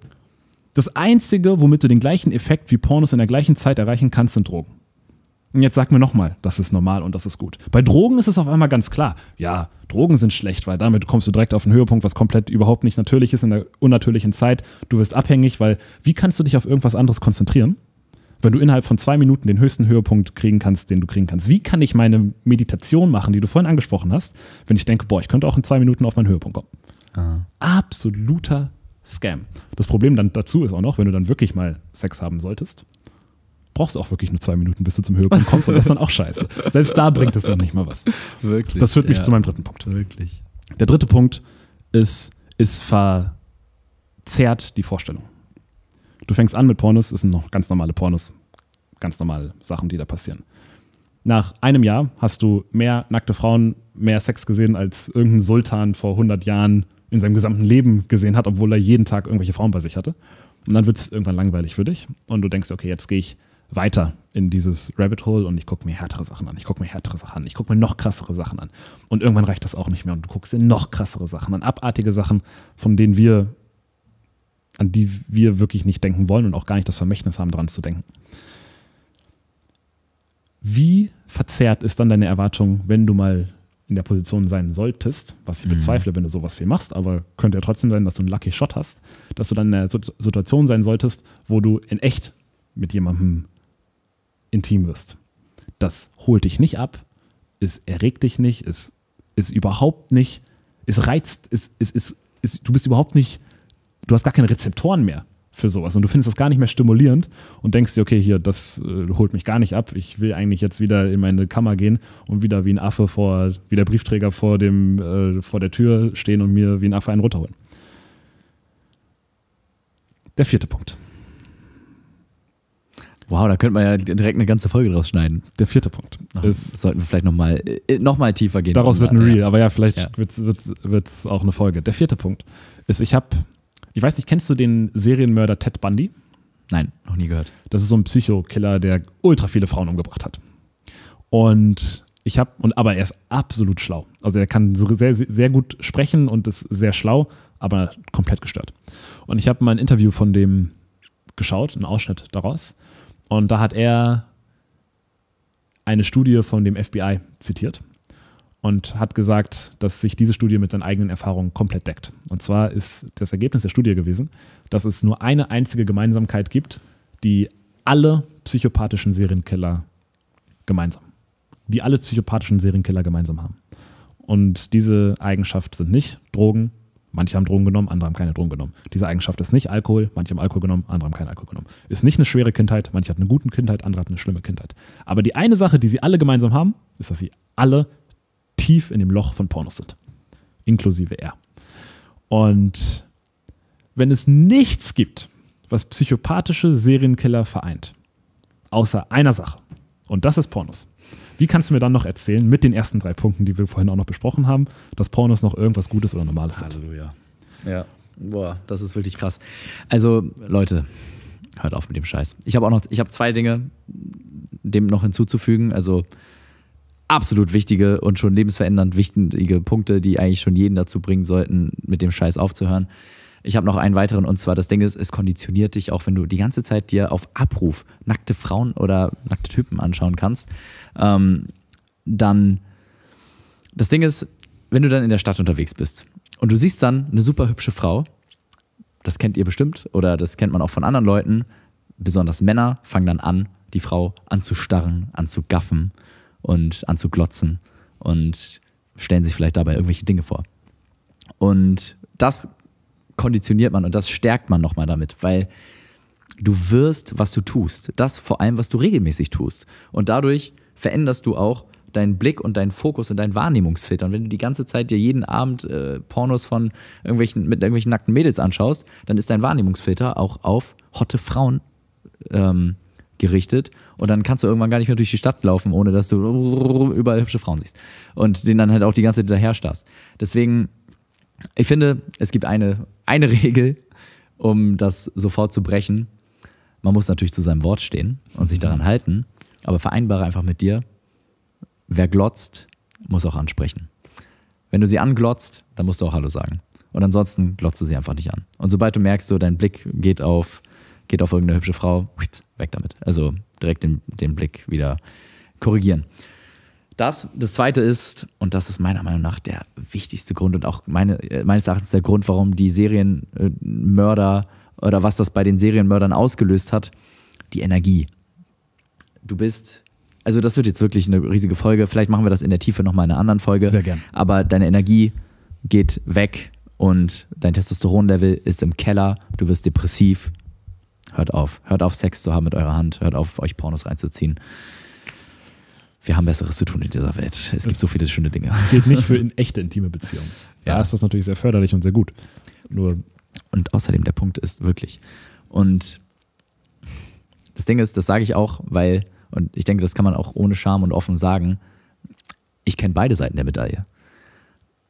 Das Einzige, womit du den gleichen Effekt wie Pornos in der gleichen Zeit erreichen kannst, sind Drogen. Und jetzt sag mir nochmal, das ist normal und das ist gut. Bei Drogen ist es auf einmal ganz klar. Ja, Drogen sind schlecht, weil damit kommst du direkt auf einen Höhepunkt, was komplett überhaupt nicht natürlich ist in der unnatürlichen Zeit. Du wirst abhängig, weil wie kannst du dich auf irgendwas anderes konzentrieren? wenn du innerhalb von zwei Minuten den höchsten Höhepunkt kriegen kannst, den du kriegen kannst. Wie kann ich meine Meditation machen, die du vorhin angesprochen hast, wenn ich denke, boah, ich könnte auch in zwei Minuten auf meinen Höhepunkt kommen? Aha. Absoluter Scam. Das Problem dann dazu ist auch noch, wenn du dann wirklich mal Sex haben solltest, brauchst du auch wirklich nur zwei Minuten, bis du zum Höhepunkt kommst und das ist dann auch scheiße. Selbst da bringt es noch nicht mal was. Wirklich. Das führt mich ja. zu meinem dritten Punkt. Wirklich. Der dritte Punkt ist, ist verzerrt die Vorstellung. Du fängst an mit Pornos, es sind noch ganz normale Pornos, ganz normal Sachen, die da passieren. Nach einem Jahr hast du mehr nackte Frauen, mehr Sex gesehen, als irgendein Sultan vor 100 Jahren in seinem gesamten Leben gesehen hat, obwohl er jeden Tag irgendwelche Frauen bei sich hatte. Und dann wird es irgendwann langweilig für dich und du denkst, okay, jetzt gehe ich weiter in dieses Rabbit Hole und ich gucke mir härtere Sachen an. Ich gucke mir härtere Sachen an. Ich gucke mir noch krassere Sachen an. Und irgendwann reicht das auch nicht mehr und du guckst dir noch krassere Sachen an. Abartige Sachen, von denen wir, an die wir wirklich nicht denken wollen und auch gar nicht das Vermächtnis haben, dran zu denken wie verzerrt ist dann deine Erwartung, wenn du mal in der Position sein solltest, was ich mhm. bezweifle, wenn du sowas viel machst, aber könnte ja trotzdem sein, dass du einen Lucky Shot hast, dass du dann in der Situation sein solltest, wo du in echt mit jemandem intim wirst. Das holt dich nicht ab, es erregt dich nicht, es ist überhaupt nicht, es reizt, es, es, es, es, du bist überhaupt nicht, du hast gar keine Rezeptoren mehr für sowas. Und du findest das gar nicht mehr stimulierend und denkst dir, okay, hier, das äh, holt mich gar nicht ab. Ich will eigentlich jetzt wieder in meine Kammer gehen und wieder wie ein Affe vor, wie der Briefträger vor dem, äh, vor der Tür stehen und mir wie ein Affe einen runterholen. Der vierte Punkt. Wow, da könnte man ja direkt eine ganze Folge draus schneiden. Der vierte Punkt. Ach, ist, sollten wir vielleicht nochmal äh, noch mal tiefer gehen. Daraus wird ein Reel, ja. aber ja, vielleicht ja. wird es auch eine Folge. Der vierte Punkt ist, ich habe ich weiß nicht, kennst du den Serienmörder Ted Bundy? Nein, noch nie gehört. Das ist so ein Psychokiller, der ultra viele Frauen umgebracht hat. Und ich habe, und aber er ist absolut schlau. Also er kann sehr, sehr gut sprechen und ist sehr schlau, aber komplett gestört. Und ich habe mal ein Interview von dem geschaut, einen Ausschnitt daraus. Und da hat er eine Studie von dem FBI zitiert und hat gesagt, dass sich diese Studie mit seinen eigenen Erfahrungen komplett deckt. Und zwar ist das Ergebnis der Studie gewesen, dass es nur eine einzige Gemeinsamkeit gibt, die alle psychopathischen Serienkiller gemeinsam, die alle psychopathischen Serienkiller gemeinsam haben. Und diese Eigenschaft sind nicht Drogen. Manche haben Drogen genommen, andere haben keine Drogen genommen. Diese Eigenschaft ist nicht Alkohol, manche haben Alkohol genommen, andere haben keinen Alkohol genommen. Ist nicht eine schwere Kindheit, manche hatten eine gute Kindheit, andere hatten eine schlimme Kindheit. Aber die eine Sache, die sie alle gemeinsam haben, ist, dass sie alle tief in dem Loch von Pornos sind. Inklusive er. Und wenn es nichts gibt, was psychopathische Serienkiller vereint, außer einer Sache, und das ist Pornos. Wie kannst du mir dann noch erzählen, mit den ersten drei Punkten, die wir vorhin auch noch besprochen haben, dass Pornos noch irgendwas Gutes oder Normales sind? Halleluja. Ja, boah, das ist wirklich krass. Also, Leute, hört auf mit dem Scheiß. Ich habe auch noch, ich habe zwei Dinge dem noch hinzuzufügen. Also, absolut wichtige und schon lebensverändernd wichtige Punkte, die eigentlich schon jeden dazu bringen sollten, mit dem Scheiß aufzuhören. Ich habe noch einen weiteren und zwar das Ding ist, es konditioniert dich, auch wenn du die ganze Zeit dir auf Abruf nackte Frauen oder nackte Typen anschauen kannst. Ähm, dann, das Ding ist, wenn du dann in der Stadt unterwegs bist und du siehst dann eine super hübsche Frau, das kennt ihr bestimmt oder das kennt man auch von anderen Leuten, besonders Männer fangen dann an, die Frau anzustarren, anzugaffen und anzuglotzen und stellen sich vielleicht dabei irgendwelche Dinge vor. Und das konditioniert man und das stärkt man nochmal damit, weil du wirst, was du tust. Das vor allem, was du regelmäßig tust. Und dadurch veränderst du auch deinen Blick und deinen Fokus und deinen Wahrnehmungsfilter. Und wenn du die ganze Zeit dir jeden Abend äh, Pornos von irgendwelchen, mit irgendwelchen nackten Mädels anschaust, dann ist dein Wahrnehmungsfilter auch auf hotte Frauen ähm, gerichtet und dann kannst du irgendwann gar nicht mehr durch die Stadt laufen, ohne dass du überall hübsche Frauen siehst. Und denen dann halt auch die ganze Zeit hinterher starrst. Deswegen, ich finde, es gibt eine, eine <laughs> Regel, um das sofort zu brechen. Man muss natürlich zu seinem Wort stehen und sich daran halten. Aber vereinbare einfach mit dir, wer glotzt, muss auch ansprechen. Wenn du sie anglotzt, dann musst du auch Hallo sagen. Und ansonsten glotzt du sie einfach nicht an. Und sobald du merkst, so dein Blick geht auf, geht auf irgendeine hübsche Frau, weg damit. Also direkt den, den Blick wieder korrigieren. Das, das zweite ist, und das ist meiner Meinung nach der wichtigste Grund und auch meine, äh, meines Erachtens der Grund, warum die Serienmörder äh, oder was das bei den Serienmördern ausgelöst hat, die Energie. Du bist, also das wird jetzt wirklich eine riesige Folge, vielleicht machen wir das in der Tiefe nochmal in einer anderen Folge. Sehr gern. Aber deine Energie geht weg und dein Testosteronlevel ist im Keller, du wirst depressiv, Hört auf. Hört auf, Sex zu haben mit eurer Hand. Hört auf, euch Pornos reinzuziehen. Wir haben Besseres zu tun in dieser Welt. Es, es gibt so viele schöne Dinge. Es gilt nicht für <laughs> in echte intime Beziehungen. Da ist das natürlich sehr förderlich und sehr gut. Nur und außerdem, der Punkt ist wirklich. Und das Ding ist, das sage ich auch, weil, und ich denke, das kann man auch ohne Scham und offen sagen, ich kenne beide Seiten der Medaille.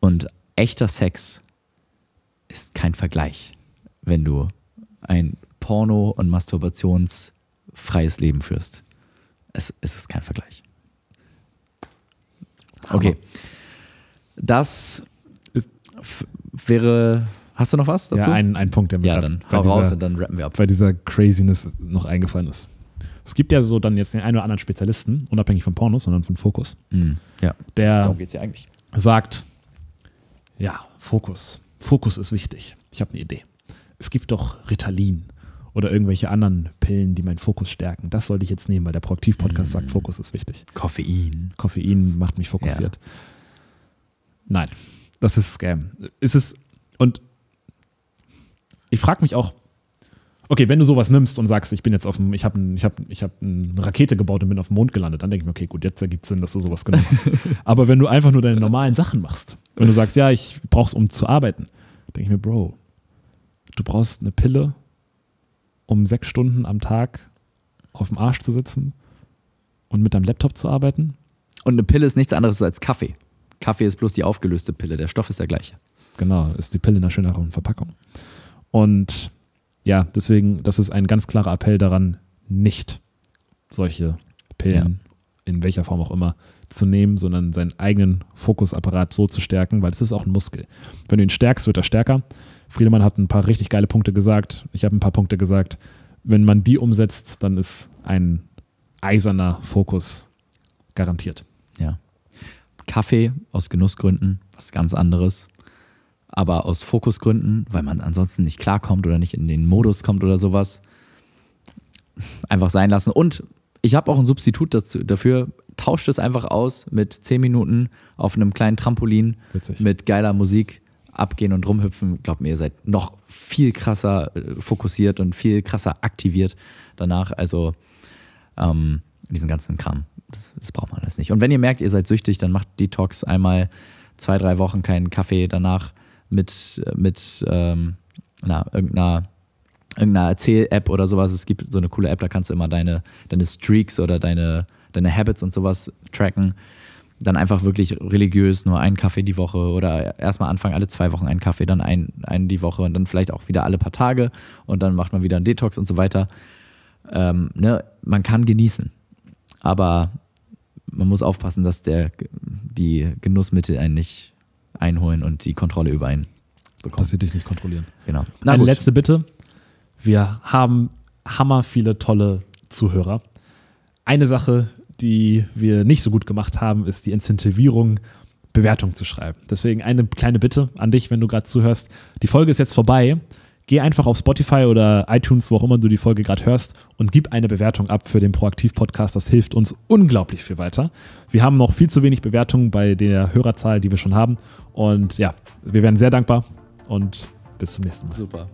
Und echter Sex ist kein Vergleich, wenn du ein Porno- und Masturbationsfreies Leben führst. Es, es ist kein Vergleich. Okay. Das ist wäre. Hast du noch was dazu? Ja, ein, ein Punkt, der mir ja, dann hau raus und dann rappen wir ab. Weil dieser Craziness noch eingefallen ist. Es gibt ja so dann jetzt den einen oder anderen Spezialisten, unabhängig von Pornos, sondern von Fokus. Mhm. Ja. Der Darum geht's ja eigentlich. sagt: Ja, Fokus. Fokus ist wichtig. Ich habe eine Idee. Es gibt doch Ritalin oder irgendwelche anderen Pillen, die meinen Fokus stärken. Das sollte ich jetzt nehmen, weil der Proaktiv-Podcast mm. sagt, Fokus ist wichtig. Koffein. Koffein macht mich fokussiert. Ja. Nein, das ist Scam. Ist es, und ich frage mich auch, okay, wenn du sowas nimmst und sagst, ich bin jetzt auf dem, ich habe ich hab, ich hab eine Rakete gebaut und bin auf dem Mond gelandet, dann denke ich mir, okay, gut, jetzt ergibt es Sinn, dass du sowas genommen hast. <laughs> Aber wenn du einfach nur deine normalen Sachen machst, wenn du sagst, ja, ich brauch's, um zu arbeiten, denke ich mir, Bro, du brauchst eine Pille, um sechs Stunden am Tag auf dem Arsch zu sitzen und mit deinem Laptop zu arbeiten. Und eine Pille ist nichts anderes als Kaffee. Kaffee ist bloß die aufgelöste Pille, der Stoff ist der gleiche. Genau, ist die Pille in einer schöneren Verpackung. Und ja, deswegen, das ist ein ganz klarer Appell daran, nicht solche Pillen in welcher Form auch immer, zu nehmen, sondern seinen eigenen Fokusapparat so zu stärken, weil es ist auch ein Muskel. Wenn du ihn stärkst, wird er stärker. Friedemann hat ein paar richtig geile Punkte gesagt. Ich habe ein paar Punkte gesagt. Wenn man die umsetzt, dann ist ein eiserner Fokus garantiert. Ja. Kaffee aus Genussgründen, was ganz anderes. Aber aus Fokusgründen, weil man ansonsten nicht klarkommt oder nicht in den Modus kommt oder sowas, einfach sein lassen. Und ich habe auch ein Substitut dazu, dafür. Tauscht es einfach aus mit 10 Minuten auf einem kleinen Trampolin Witzig. mit geiler Musik abgehen und rumhüpfen. Glaubt mir, ihr seid noch viel krasser äh, fokussiert und viel krasser aktiviert danach. Also ähm, diesen ganzen Kram, das, das braucht man alles nicht. Und wenn ihr merkt, ihr seid süchtig, dann macht Detox einmal zwei, drei Wochen keinen Kaffee. Danach mit, äh, mit ähm, na, irgendeiner irgendeiner Erzähl-App oder sowas. Es gibt so eine coole App, da kannst du immer deine, deine Streaks oder deine, deine Habits und sowas tracken. Dann einfach wirklich religiös nur einen Kaffee die Woche oder erstmal anfangen, alle zwei Wochen einen Kaffee, dann einen, einen die Woche und dann vielleicht auch wieder alle paar Tage und dann macht man wieder einen Detox und so weiter. Ähm, ne? Man kann genießen, aber man muss aufpassen, dass der, die Genussmittel einen nicht einholen und die Kontrolle über einen bekommen. Dass sie dich nicht kontrollieren. Genau. Na, Eine gut. letzte Bitte. Wir haben hammer viele tolle Zuhörer. Eine Sache, die wir nicht so gut gemacht haben, ist die Incentivierung, Bewertungen zu schreiben. Deswegen eine kleine Bitte an dich, wenn du gerade zuhörst. Die Folge ist jetzt vorbei. Geh einfach auf Spotify oder iTunes, wo auch immer du die Folge gerade hörst, und gib eine Bewertung ab für den Proaktiv-Podcast. Das hilft uns unglaublich viel weiter. Wir haben noch viel zu wenig Bewertungen bei der Hörerzahl, die wir schon haben. Und ja, wir wären sehr dankbar und bis zum nächsten Mal. Super.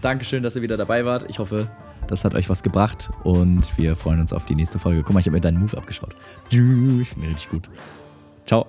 Dankeschön, dass ihr wieder dabei wart. Ich hoffe, das hat euch was gebracht und wir freuen uns auf die nächste Folge. Guck mal, ich habe mir deinen Move abgeschaut. Ich bin richtig gut. Ciao.